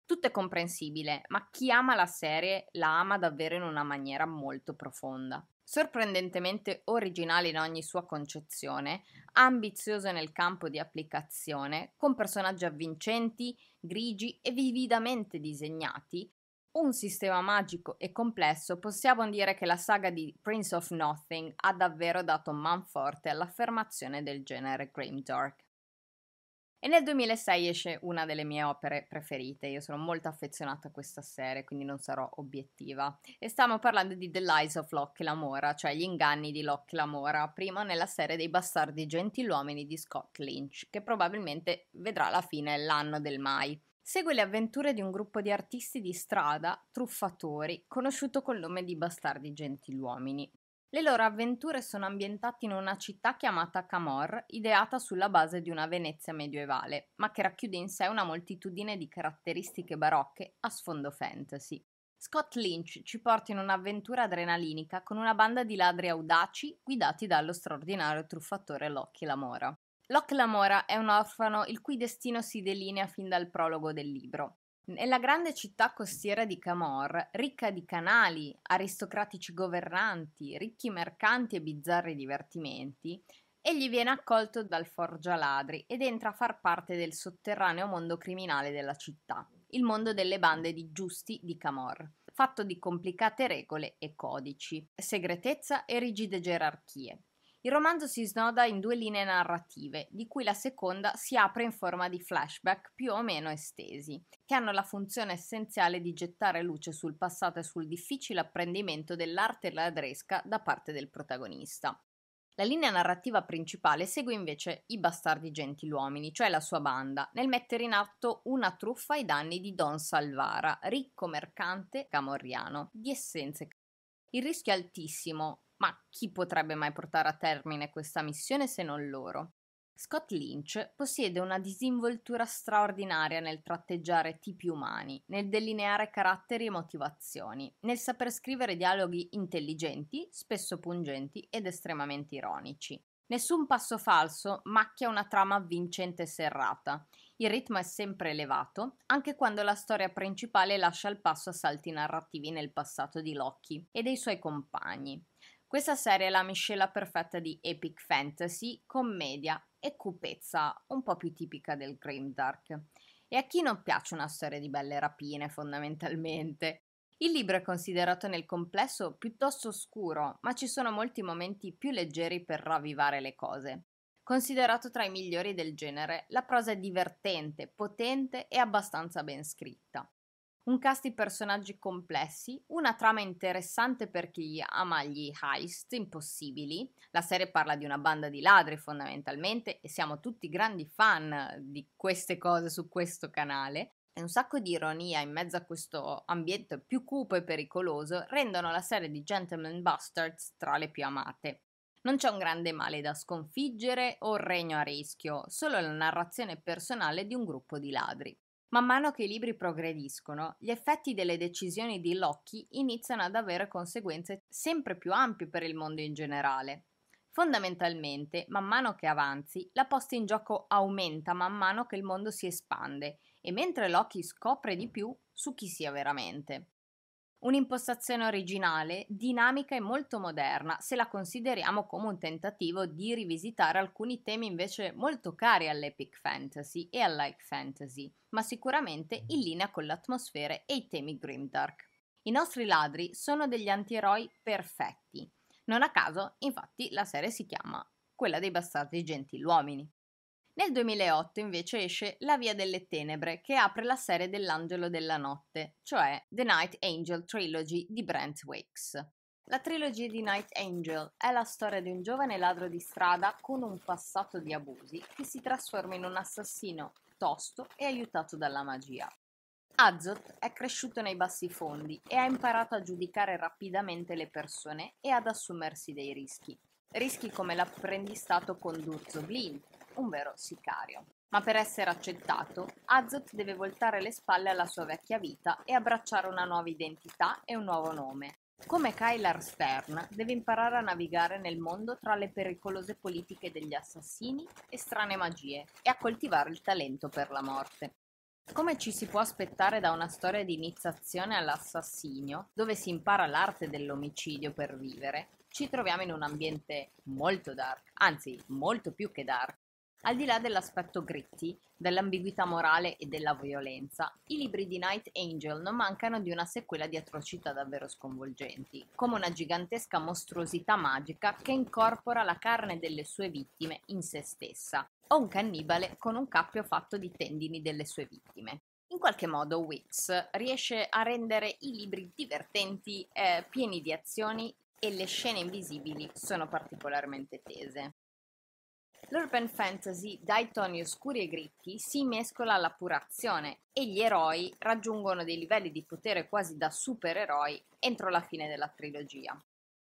Tutto è comprensibile, ma chi ama la serie la ama davvero in una maniera molto profonda. Sorprendentemente originale in ogni sua concezione, ambizioso nel campo di applicazione, con personaggi avvincenti, grigi e vividamente disegnati, un sistema magico e complesso, possiamo dire che la saga di Prince of Nothing ha davvero dato man forte all'affermazione del genere Grimdark. E nel 2006 esce una delle mie opere preferite, io sono molto affezionata a questa serie, quindi non sarò obiettiva. E stiamo parlando di The Lies of Locke Lamora, cioè gli inganni di Locke Lamora, prima nella serie dei bastardi gentiluomini di Scott Lynch, che probabilmente vedrà la fine l'anno del mai. Segue le avventure di un gruppo di artisti di strada, truffatori, conosciuto col nome di Bastardi Gentiluomini, le loro avventure sono ambientate in una città chiamata Camor, ideata sulla base di una Venezia medievale, ma che racchiude in sé una moltitudine di caratteristiche barocche a sfondo fantasy. Scott Lynch ci porta in un'avventura adrenalinica con una banda di ladri audaci guidati dallo straordinario truffatore Locke Lamora. Locke Lamora è un orfano il cui destino si delinea fin dal prologo del libro. Nella grande città costiera di Camor, ricca di canali, aristocratici governanti, ricchi mercanti e bizzarri divertimenti, egli viene accolto dal forgialadri ed entra a far parte del sotterraneo mondo criminale della città, il mondo delle bande di giusti di Camor, fatto di complicate regole e codici, segretezza e rigide gerarchie. Il romanzo si snoda in due linee narrative, di cui la seconda si apre in forma di flashback più o meno estesi, che hanno la funzione essenziale di gettare luce sul passato e sul difficile apprendimento dell'arte ladresca da parte del protagonista. La linea narrativa principale segue invece i bastardi gentiluomini, cioè la sua banda, nel mettere in atto una truffa ai danni di Don Salvara, ricco mercante camorriano di essenze. Il rischio è altissimo, ma chi potrebbe mai portare a termine questa missione se non loro? Scott Lynch possiede una disinvoltura straordinaria nel tratteggiare tipi umani, nel delineare caratteri e motivazioni, nel saper scrivere dialoghi intelligenti, spesso pungenti ed estremamente ironici. Nessun passo falso macchia una trama vincente e serrata. Il ritmo è sempre elevato, anche quando la storia principale lascia il passo a salti narrativi nel passato di Loki e dei suoi compagni. Questa serie è la miscela perfetta di epic fantasy, commedia e cupezza un po' più tipica del grimdark. E a chi non piace una storia di belle rapine, fondamentalmente. Il libro è considerato nel complesso piuttosto scuro, ma ci sono molti momenti più leggeri per ravvivare le cose. Considerato tra i migliori del genere, la prosa è divertente, potente e abbastanza ben scritta un cast di personaggi complessi, una trama interessante per chi ama gli heist impossibili. La serie parla di una banda di ladri fondamentalmente e siamo tutti grandi fan di queste cose su questo canale. E un sacco di ironia in mezzo a questo ambiente più cupo e pericoloso rendono la serie di Gentleman Bastards tra le più amate. Non c'è un grande male da sconfiggere o un regno a rischio, solo la narrazione personale di un gruppo di ladri. Man mano che i libri progrediscono, gli effetti delle decisioni di Loki iniziano ad avere conseguenze sempre più ampie per il mondo in generale. Fondamentalmente, man mano che avanzi, la posta in gioco aumenta man mano che il mondo si espande e mentre Loki scopre di più su chi sia veramente. Un'impostazione originale, dinamica e molto moderna, se la consideriamo come un tentativo di rivisitare alcuni temi invece molto cari all'epic fantasy e all'hike fantasy, ma sicuramente in linea con l'atmosfera e i temi grimdark. I nostri ladri sono degli antieroi perfetti. Non a caso, infatti, la serie si chiama quella dei bastardi gentiluomini. Nel 2008 invece esce La Via delle Tenebre, che apre la serie dell'Angelo della Notte, cioè The Night Angel Trilogy di Brent Wakes. La trilogia di Night Angel è la storia di un giovane ladro di strada con un passato di abusi che si trasforma in un assassino tosto e aiutato dalla magia. Azzot è cresciuto nei bassi fondi e ha imparato a giudicare rapidamente le persone e ad assumersi dei rischi. Rischi come l'apprendistato con Durzo Blind, un vero sicario. Ma per essere accettato, Azzot deve voltare le spalle alla sua vecchia vita e abbracciare una nuova identità e un nuovo nome. Come Kylar Stern, deve imparare a navigare nel mondo tra le pericolose politiche degli assassini e strane magie e a coltivare il talento per la morte. Come ci si può aspettare da una storia di iniziazione all'assassinio, dove si impara l'arte dell'omicidio per vivere, ci troviamo in un ambiente molto dark, anzi molto più che dark, al di là dell'aspetto gritty, dell'ambiguità morale e della violenza, i libri di Night Angel non mancano di una sequela di atrocità davvero sconvolgenti, come una gigantesca mostruosità magica che incorpora la carne delle sue vittime in se stessa, o un cannibale con un cappio fatto di tendini delle sue vittime. In qualche modo Wix riesce a rendere i libri divertenti, eh, pieni di azioni e le scene invisibili sono particolarmente tese. L'urban fantasy dai toni oscuri e gritti si mescola all'appurazione e gli eroi raggiungono dei livelli di potere quasi da supereroi entro la fine della trilogia.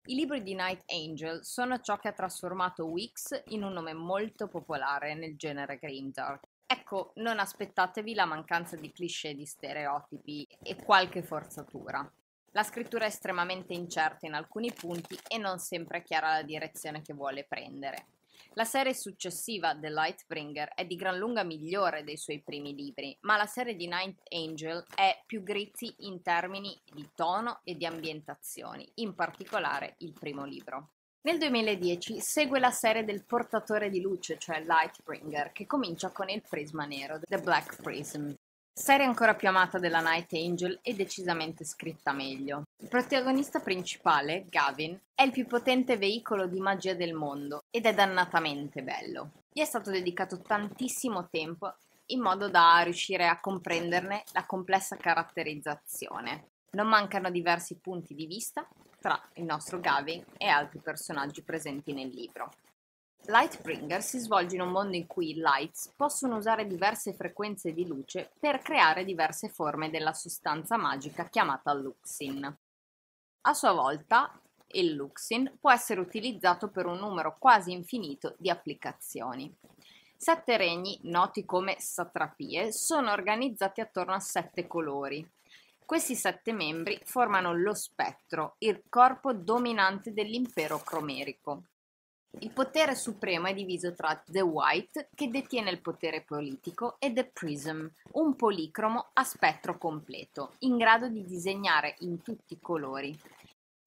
I libri di Night Angel sono ciò che ha trasformato Wix in un nome molto popolare nel genere grimdark. Ecco, non aspettatevi la mancanza di cliché di stereotipi e qualche forzatura. La scrittura è estremamente incerta in alcuni punti e non sempre chiara la direzione che vuole prendere. La serie successiva, The Lightbringer, è di gran lunga migliore dei suoi primi libri, ma la serie di Ninth Angel è più gritti in termini di tono e di ambientazioni, in particolare il primo libro. Nel 2010 segue la serie del portatore di luce, cioè Lightbringer, che comincia con il prisma nero, The Black Prism. Serie ancora più amata della Night Angel e decisamente scritta meglio. Il protagonista principale, Gavin, è il più potente veicolo di magia del mondo ed è dannatamente bello. Gli è stato dedicato tantissimo tempo in modo da riuscire a comprenderne la complessa caratterizzazione. Non mancano diversi punti di vista tra il nostro Gavin e altri personaggi presenti nel libro. Lightbringer si svolge in un mondo in cui i Lights possono usare diverse frequenze di luce per creare diverse forme della sostanza magica chiamata Luxin. A sua volta, il Luxin può essere utilizzato per un numero quasi infinito di applicazioni. Sette regni, noti come satrapie, sono organizzati attorno a sette colori. Questi sette membri formano lo spettro, il corpo dominante dell'impero cromerico, il potere supremo è diviso tra The White, che detiene il potere politico, e The Prism, un policromo a spettro completo, in grado di disegnare in tutti i colori,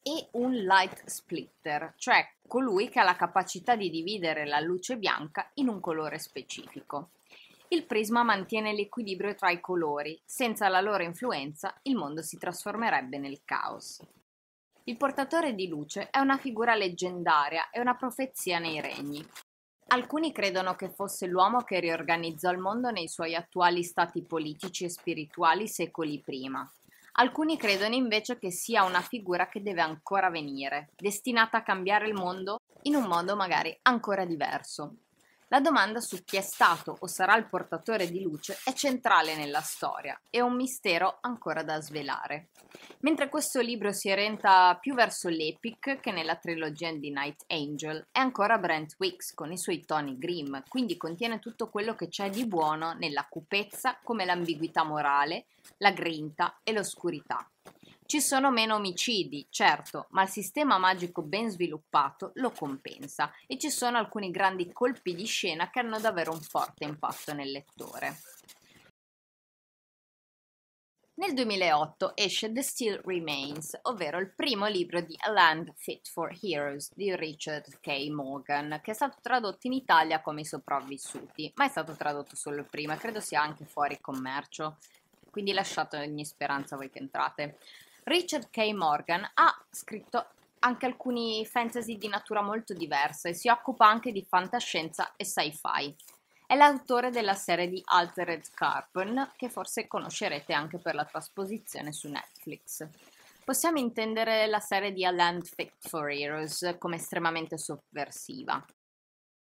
e un Light Splitter, cioè colui che ha la capacità di dividere la luce bianca in un colore specifico. Il prisma mantiene l'equilibrio tra i colori, senza la loro influenza il mondo si trasformerebbe nel caos. Il portatore di luce è una figura leggendaria e una profezia nei regni. Alcuni credono che fosse l'uomo che riorganizzò il mondo nei suoi attuali stati politici e spirituali secoli prima. Alcuni credono invece che sia una figura che deve ancora venire, destinata a cambiare il mondo in un modo magari ancora diverso. La domanda su chi è stato o sarà il portatore di luce è centrale nella storia e un mistero ancora da svelare. Mentre questo libro si orienta più verso l'epic che nella trilogia di Night Angel, è ancora Brent Wicks con i suoi toni grim, quindi contiene tutto quello che c'è di buono nella cupezza come l'ambiguità morale, la grinta e l'oscurità. Ci sono meno omicidi, certo, ma il sistema magico ben sviluppato lo compensa e ci sono alcuni grandi colpi di scena che hanno davvero un forte impatto nel lettore. Nel 2008 esce The Still Remains, ovvero il primo libro di A Land Fit for Heroes di Richard K. Morgan, che è stato tradotto in Italia come I sopravvissuti, ma è stato tradotto solo prima, credo sia anche fuori commercio, quindi lasciate ogni speranza voi che entrate. Richard K. Morgan ha scritto anche alcuni fantasy di natura molto diversa e si occupa anche di fantascienza e sci-fi. È l'autore della serie di Altered Carbon, che forse conoscerete anche per la trasposizione su Netflix. Possiamo intendere la serie di A Land Fit for Heroes come estremamente sovversiva.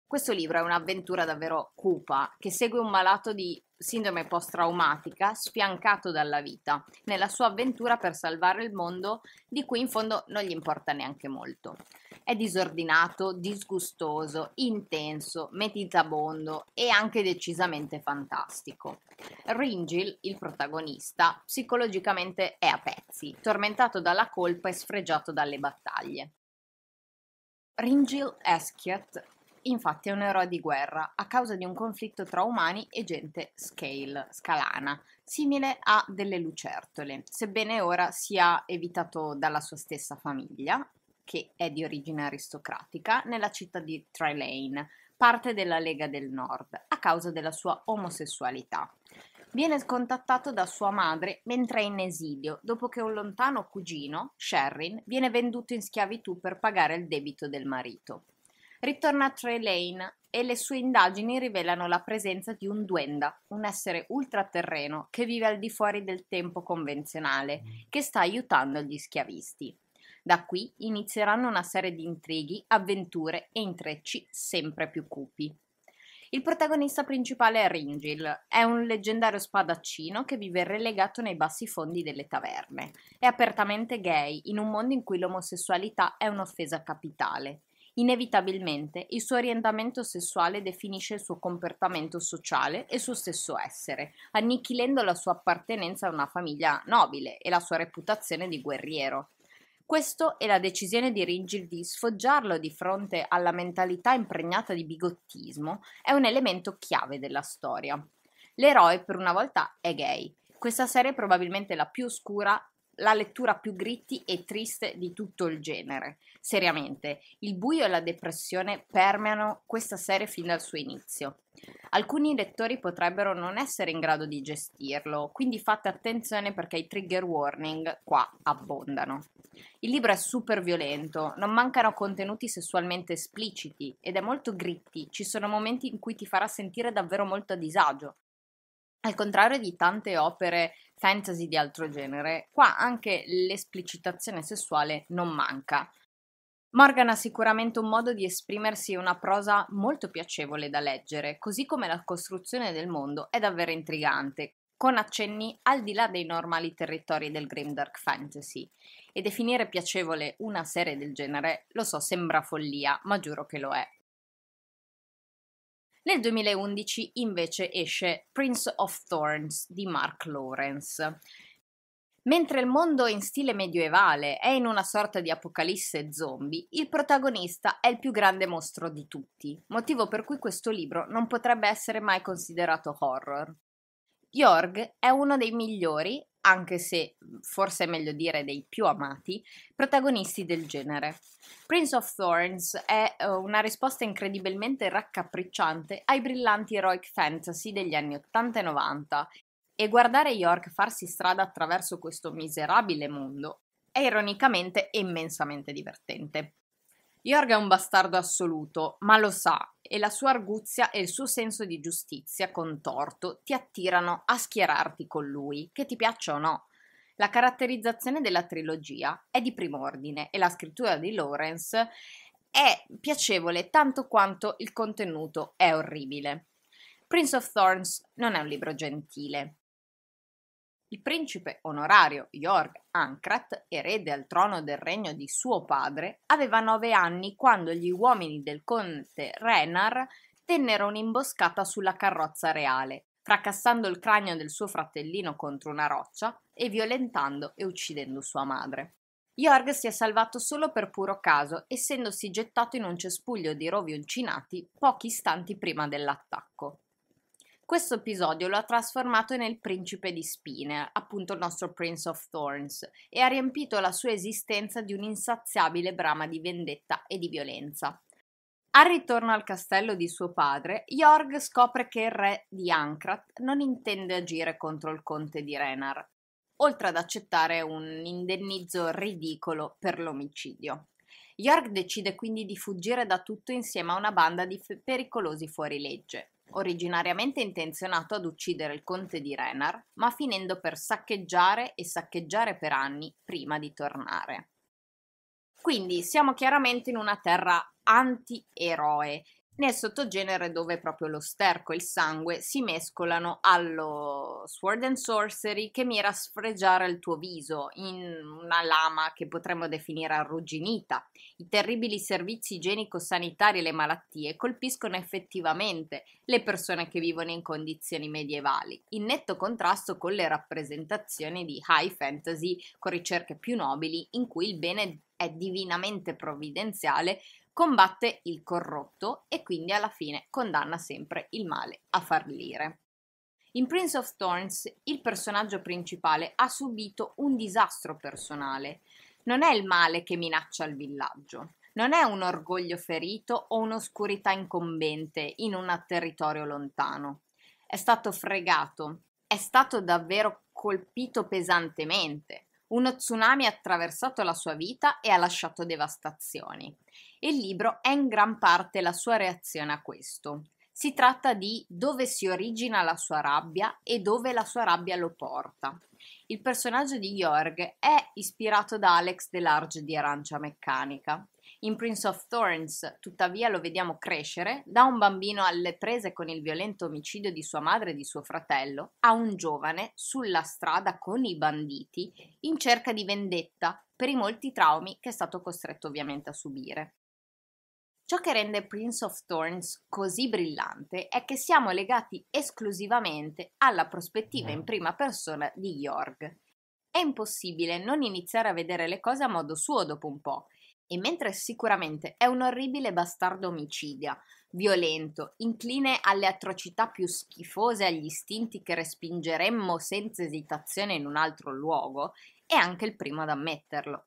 Questo libro è un'avventura davvero cupa che segue un malato di sindrome post-traumatica sfiancato dalla vita nella sua avventura per salvare il mondo di cui in fondo non gli importa neanche molto. È disordinato, disgustoso, intenso, meditabondo e anche decisamente fantastico. Ringil, il protagonista, psicologicamente è a pezzi, tormentato dalla colpa e sfregiato dalle battaglie. Ringil Eschiat infatti è un eroe di guerra a causa di un conflitto tra umani e gente scale, scalana, simile a delle lucertole, sebbene ora sia evitato dalla sua stessa famiglia, che è di origine aristocratica, nella città di Trelane, parte della Lega del Nord, a causa della sua omosessualità. Viene scontattato da sua madre mentre è in esilio, dopo che un lontano cugino, Sherrin, viene venduto in schiavitù per pagare il debito del marito. Ritorna a Trelane e le sue indagini rivelano la presenza di un duenda, un essere ultraterreno che vive al di fuori del tempo convenzionale, mm. che sta aiutando gli schiavisti. Da qui inizieranno una serie di intrighi, avventure e intrecci sempre più cupi. Il protagonista principale è Ringil, è un leggendario spadaccino che vive relegato nei bassi fondi delle taverne. È apertamente gay in un mondo in cui l'omosessualità è un'offesa capitale. Inevitabilmente il suo orientamento sessuale definisce il suo comportamento sociale e il suo stesso essere, annichilendo la sua appartenenza a una famiglia nobile e la sua reputazione di guerriero. Questo è la decisione di Ringil di sfoggiarlo di fronte alla mentalità impregnata di bigottismo è un elemento chiave della storia. L'eroe per una volta è gay. Questa serie è probabilmente la più oscura la lettura più gritti e triste di tutto il genere. Seriamente, il buio e la depressione permeano questa serie fin dal suo inizio. Alcuni lettori potrebbero non essere in grado di gestirlo, quindi fate attenzione perché i trigger warning qua abbondano. Il libro è super violento, non mancano contenuti sessualmente espliciti ed è molto gritti, ci sono momenti in cui ti farà sentire davvero molto a disagio, al contrario di tante opere fantasy di altro genere, qua anche l'esplicitazione sessuale non manca. Morgan ha sicuramente un modo di esprimersi e una prosa molto piacevole da leggere, così come la costruzione del mondo è davvero intrigante, con accenni al di là dei normali territori del grimdark fantasy. E definire piacevole una serie del genere, lo so, sembra follia, ma giuro che lo è. Nel 2011 invece esce Prince of Thorns di Mark Lawrence. Mentre il mondo in stile medioevale è in una sorta di apocalisse zombie, il protagonista è il più grande mostro di tutti, motivo per cui questo libro non potrebbe essere mai considerato horror. Jorg è uno dei migliori anche se mhmm, forse è meglio dire dei più amati, protagonisti del genere. Prince of Thorns è uhm, una risposta incredibilmente raccapricciante ai brillanti heroic fantasy degli anni 80 e 90 e guardare York farsi strada attraverso questo miserabile mondo è ironicamente immensamente divertente. Jorg è un bastardo assoluto, ma lo sa e la sua arguzia e il suo senso di giustizia contorto ti attirano a schierarti con lui, che ti piaccia o no. La caratterizzazione della trilogia è di prim'ordine e la scrittura di Lawrence è piacevole tanto quanto il contenuto è orribile. Prince of Thorns non è un libro gentile, il principe onorario Jörg Ankrat, erede al trono del regno di suo padre, aveva nove anni quando gli uomini del conte Renar tennero un'imboscata sulla carrozza reale, fracassando il cranio del suo fratellino contro una roccia e violentando e uccidendo sua madre. Jörg si è salvato solo per puro caso, essendosi gettato in un cespuglio di rovi uncinati pochi istanti prima dell'attacco. Questo episodio lo ha trasformato nel principe di spine, appunto il nostro Prince of Thorns, e ha riempito la sua esistenza di un'insaziabile brama di vendetta e di violenza. Al ritorno al castello di suo padre, Jorg scopre che il re di Ankrat non intende agire contro il conte di Renar, oltre ad accettare un indennizzo ridicolo per l'omicidio. York decide quindi di fuggire da tutto insieme a una banda di f- pericolosi fuorilegge. Originariamente intenzionato ad uccidere il conte di Renar, ma finendo per saccheggiare e saccheggiare per anni prima di tornare. Quindi siamo chiaramente in una terra anti-eroe, nel sottogenere dove proprio lo sterco e il sangue si mescolano allo Sword and Sorcery che mira a sfregiare il tuo viso in una lama che potremmo definire arrugginita. I terribili servizi igienico-sanitari e le malattie colpiscono effettivamente le persone che vivono in condizioni medievali, in netto contrasto con le rappresentazioni di high fantasy con ricerche più nobili in cui il bene è divinamente provvidenziale combatte il corrotto e quindi alla fine condanna sempre il male a fallire. In Prince of Thorns il personaggio principale ha subito un disastro personale. Non è il male che minaccia il villaggio, non è un orgoglio ferito o un'oscurità incombente in un territorio lontano. È stato fregato, è stato davvero colpito pesantemente. Uno tsunami ha attraversato la sua vita e ha lasciato devastazioni e Il libro è in gran parte la sua reazione a questo. Si tratta di dove si origina la sua rabbia e dove la sua rabbia lo porta. Il personaggio di Jorg è ispirato da Alex Delarge di Arancia Meccanica. In Prince of Thorns, tuttavia, lo vediamo crescere da un bambino alle prese con il violento omicidio di sua madre e di suo fratello a un giovane sulla strada con i banditi in cerca di vendetta per i molti traumi che è stato costretto ovviamente a subire. Ciò che rende Prince of Thorns così brillante è che siamo legati esclusivamente alla prospettiva in prima persona di Jorg. È impossibile non iniziare a vedere le cose a modo suo dopo un po', e mentre sicuramente è un orribile bastardo omicida, violento, incline alle atrocità più schifose e agli istinti che respingeremmo senza esitazione in un altro luogo, è anche il primo ad ammetterlo.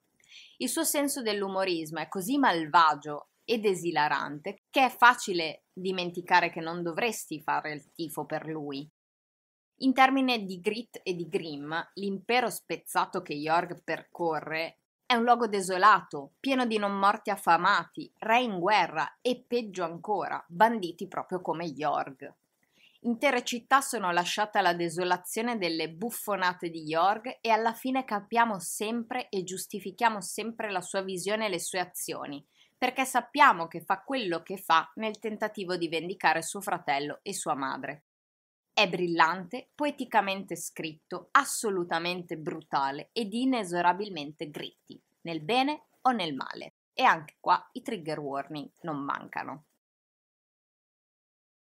Il suo senso dell'umorismo è così malvagio ed esilarante che è facile dimenticare che non dovresti fare il tifo per lui. In termini di grit e di grim, l'impero spezzato che Jorg percorre è un luogo desolato, pieno di non morti affamati, re in guerra e, peggio ancora, banditi proprio come Jorg. Intere città sono lasciate alla desolazione delle buffonate di Jorg e alla fine capiamo sempre e giustifichiamo sempre la sua visione e le sue azioni, perché sappiamo che fa quello che fa nel tentativo di vendicare suo fratello e sua madre. È brillante, poeticamente scritto, assolutamente brutale ed inesorabilmente gritti, nel bene o nel male. E anche qua i trigger warning non mancano.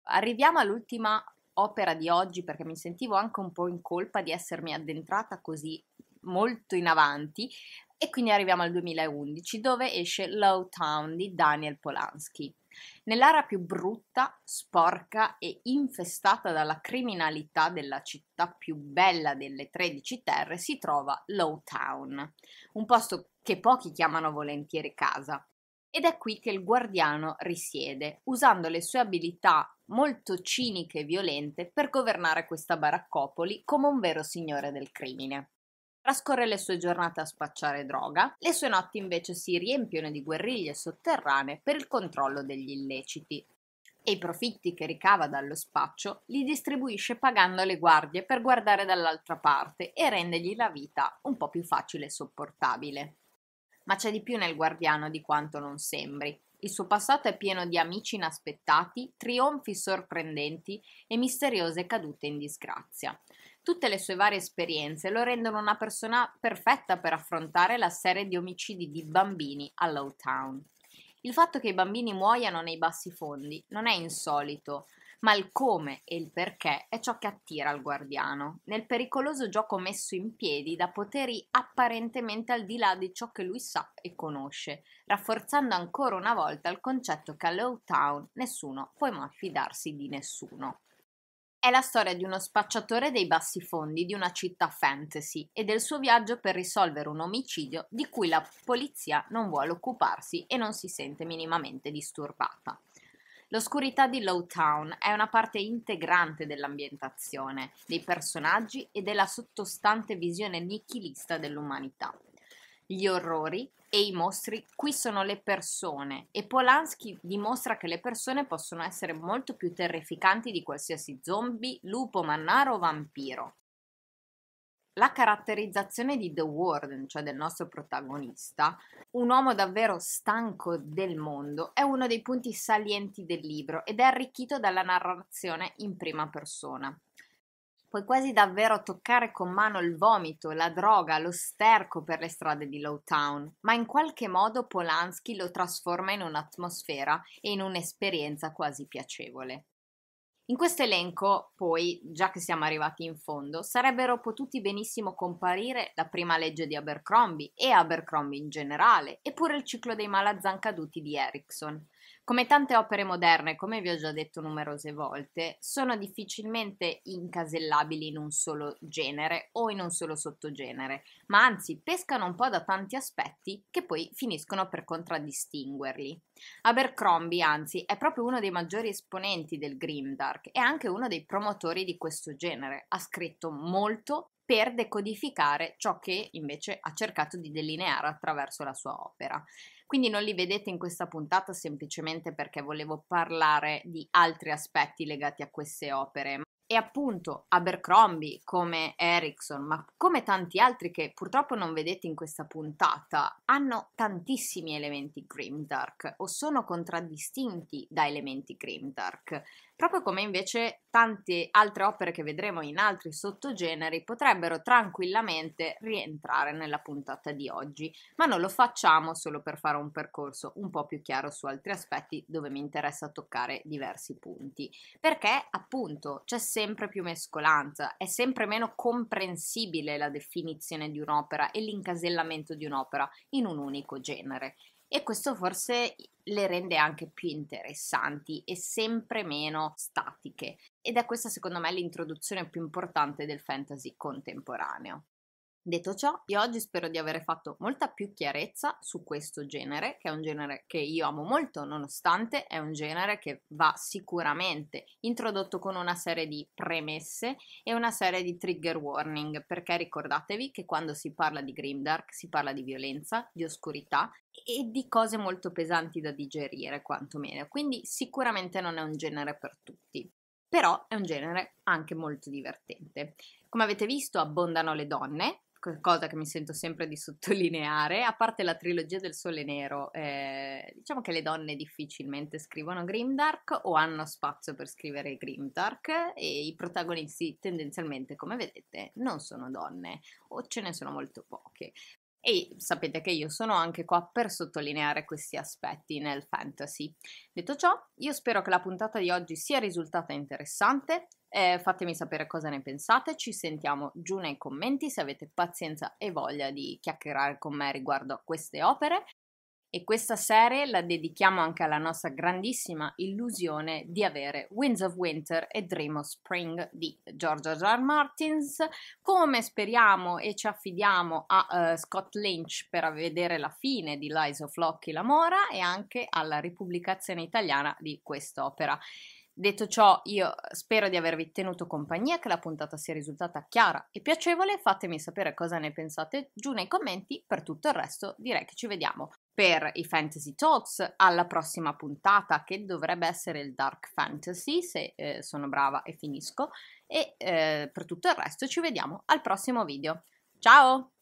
Arriviamo all'ultima opera di oggi perché mi sentivo anche un po' in colpa di essermi addentrata così molto in avanti, e quindi arriviamo al 2011 dove esce Low Town di Daniel Polanski. Nell'area più brutta, sporca e infestata dalla criminalità della città più bella delle 13 terre si trova Low Town, un posto che pochi chiamano volentieri casa. Ed è qui che il guardiano risiede, usando le sue abilità molto ciniche e violente per governare questa baraccopoli come un vero signore del crimine trascorre le sue giornate a spacciare droga, le sue notti invece si riempiono di guerriglie sotterranee per il controllo degli illeciti e i profitti che ricava dallo spaccio li distribuisce pagando le guardie per guardare dall'altra parte e rendergli la vita un po' più facile e sopportabile. Ma c'è di più nel guardiano di quanto non sembri. Il suo passato è pieno di amici inaspettati, trionfi sorprendenti e misteriose cadute in disgrazia. Tutte le sue varie esperienze lo rendono una persona perfetta per affrontare la serie di omicidi di bambini a Lowtown. Il fatto che i bambini muoiano nei bassi fondi non è insolito, ma il come e il perché è ciò che attira il guardiano, nel pericoloso gioco messo in piedi da poteri apparentemente al di là di ciò che lui sa e conosce, rafforzando ancora una volta il concetto che a Lowtown nessuno può mai fidarsi di nessuno. È la storia di uno spacciatore dei bassi fondi di una città fantasy e del suo viaggio per risolvere un omicidio di cui la polizia non vuole occuparsi e non si sente minimamente disturbata. L'oscurità di Lowtown è una parte integrante dell'ambientazione, dei personaggi e della sottostante visione nichilista dell'umanità. Gli orrori, e i mostri, qui sono le persone e Polanski dimostra che le persone possono essere molto più terrificanti di qualsiasi zombie, lupo, mannaro o vampiro. La caratterizzazione di The Warden, cioè del nostro protagonista, un uomo davvero stanco del mondo, è uno dei punti salienti del libro ed è arricchito dalla narrazione in prima persona. Puoi quasi davvero toccare con mano il vomito, la droga, lo sterco per le strade di Lowtown, ma in qualche modo Polanski lo trasforma in un'atmosfera e in un'esperienza quasi piacevole. In questo elenco, poi, già che siamo arrivati in fondo, sarebbero potuti benissimo comparire la prima legge di Abercrombie e Abercrombie in generale, eppure il ciclo dei malazzan caduti di Erickson, come tante opere moderne, come vi ho già detto numerose volte, sono difficilmente incasellabili in un solo genere o in un solo sottogenere, ma anzi pescano un po' da tanti aspetti che poi finiscono per contraddistinguerli. Abercrombie, anzi, è proprio uno dei maggiori esponenti del Grimdark e anche uno dei promotori di questo genere. Ha scritto molto per decodificare ciò che invece ha cercato di delineare attraverso la sua opera. Quindi non li vedete in questa puntata semplicemente perché volevo parlare di altri aspetti legati a queste opere. E appunto Abercrombie, come Erickson, ma come tanti altri che purtroppo non vedete in questa puntata, hanno tantissimi elementi grimdark o sono contraddistinti da elementi grimdark proprio come invece tante altre opere che vedremo in altri sottogeneri potrebbero tranquillamente rientrare nella puntata di oggi, ma non lo facciamo solo per fare un percorso un po' più chiaro su altri aspetti dove mi interessa toccare diversi punti, perché appunto c'è sempre più mescolanza, è sempre meno comprensibile la definizione di un'opera e l'incasellamento di un'opera in un unico genere e questo forse le rende anche più interessanti e sempre meno statiche. Ed è questa secondo me l'introduzione più importante del fantasy contemporaneo. Detto ciò, io oggi spero di aver fatto molta più chiarezza su questo genere, che è un genere che io amo molto, nonostante è un genere che va sicuramente introdotto con una serie di premesse e una serie di trigger warning, perché ricordatevi che quando si parla di grimdark si parla di violenza, di oscurità e di cose molto pesanti da digerire, quantomeno. Quindi sicuramente non è un genere per tutti però è un genere anche molto divertente. Come avete visto abbondano le donne, cosa che mi sento sempre di sottolineare, a parte la trilogia del Sole Nero, eh, diciamo che le donne difficilmente scrivono Grimdark o hanno spazio per scrivere Grimdark e i protagonisti tendenzialmente, come vedete, non sono donne o ce ne sono molto poche. E sapete che io sono anche qua per sottolineare questi aspetti nel fantasy. Detto ciò, io spero che la puntata di oggi sia risultata interessante. Eh, fatemi sapere cosa ne pensate, ci sentiamo giù nei commenti se avete pazienza e voglia di chiacchierare con me riguardo a queste opere. E questa serie la dedichiamo anche alla nostra grandissima illusione di avere Winds of Winter e Dream of Spring di George R. R. Martins. Come speriamo e ci affidiamo a uh, Scott Lynch per vedere la fine di Lies of Locke la Mora e anche alla ripubblicazione italiana di quest'opera. Detto ciò, io spero di avervi tenuto compagnia, che la puntata sia risultata chiara e piacevole. Fatemi sapere cosa ne pensate giù nei commenti. Per tutto il resto, direi che ci vediamo per i Fantasy Talks alla prossima puntata, che dovrebbe essere il Dark Fantasy, se eh, sono brava e finisco. E eh, per tutto il resto, ci vediamo al prossimo video. Ciao!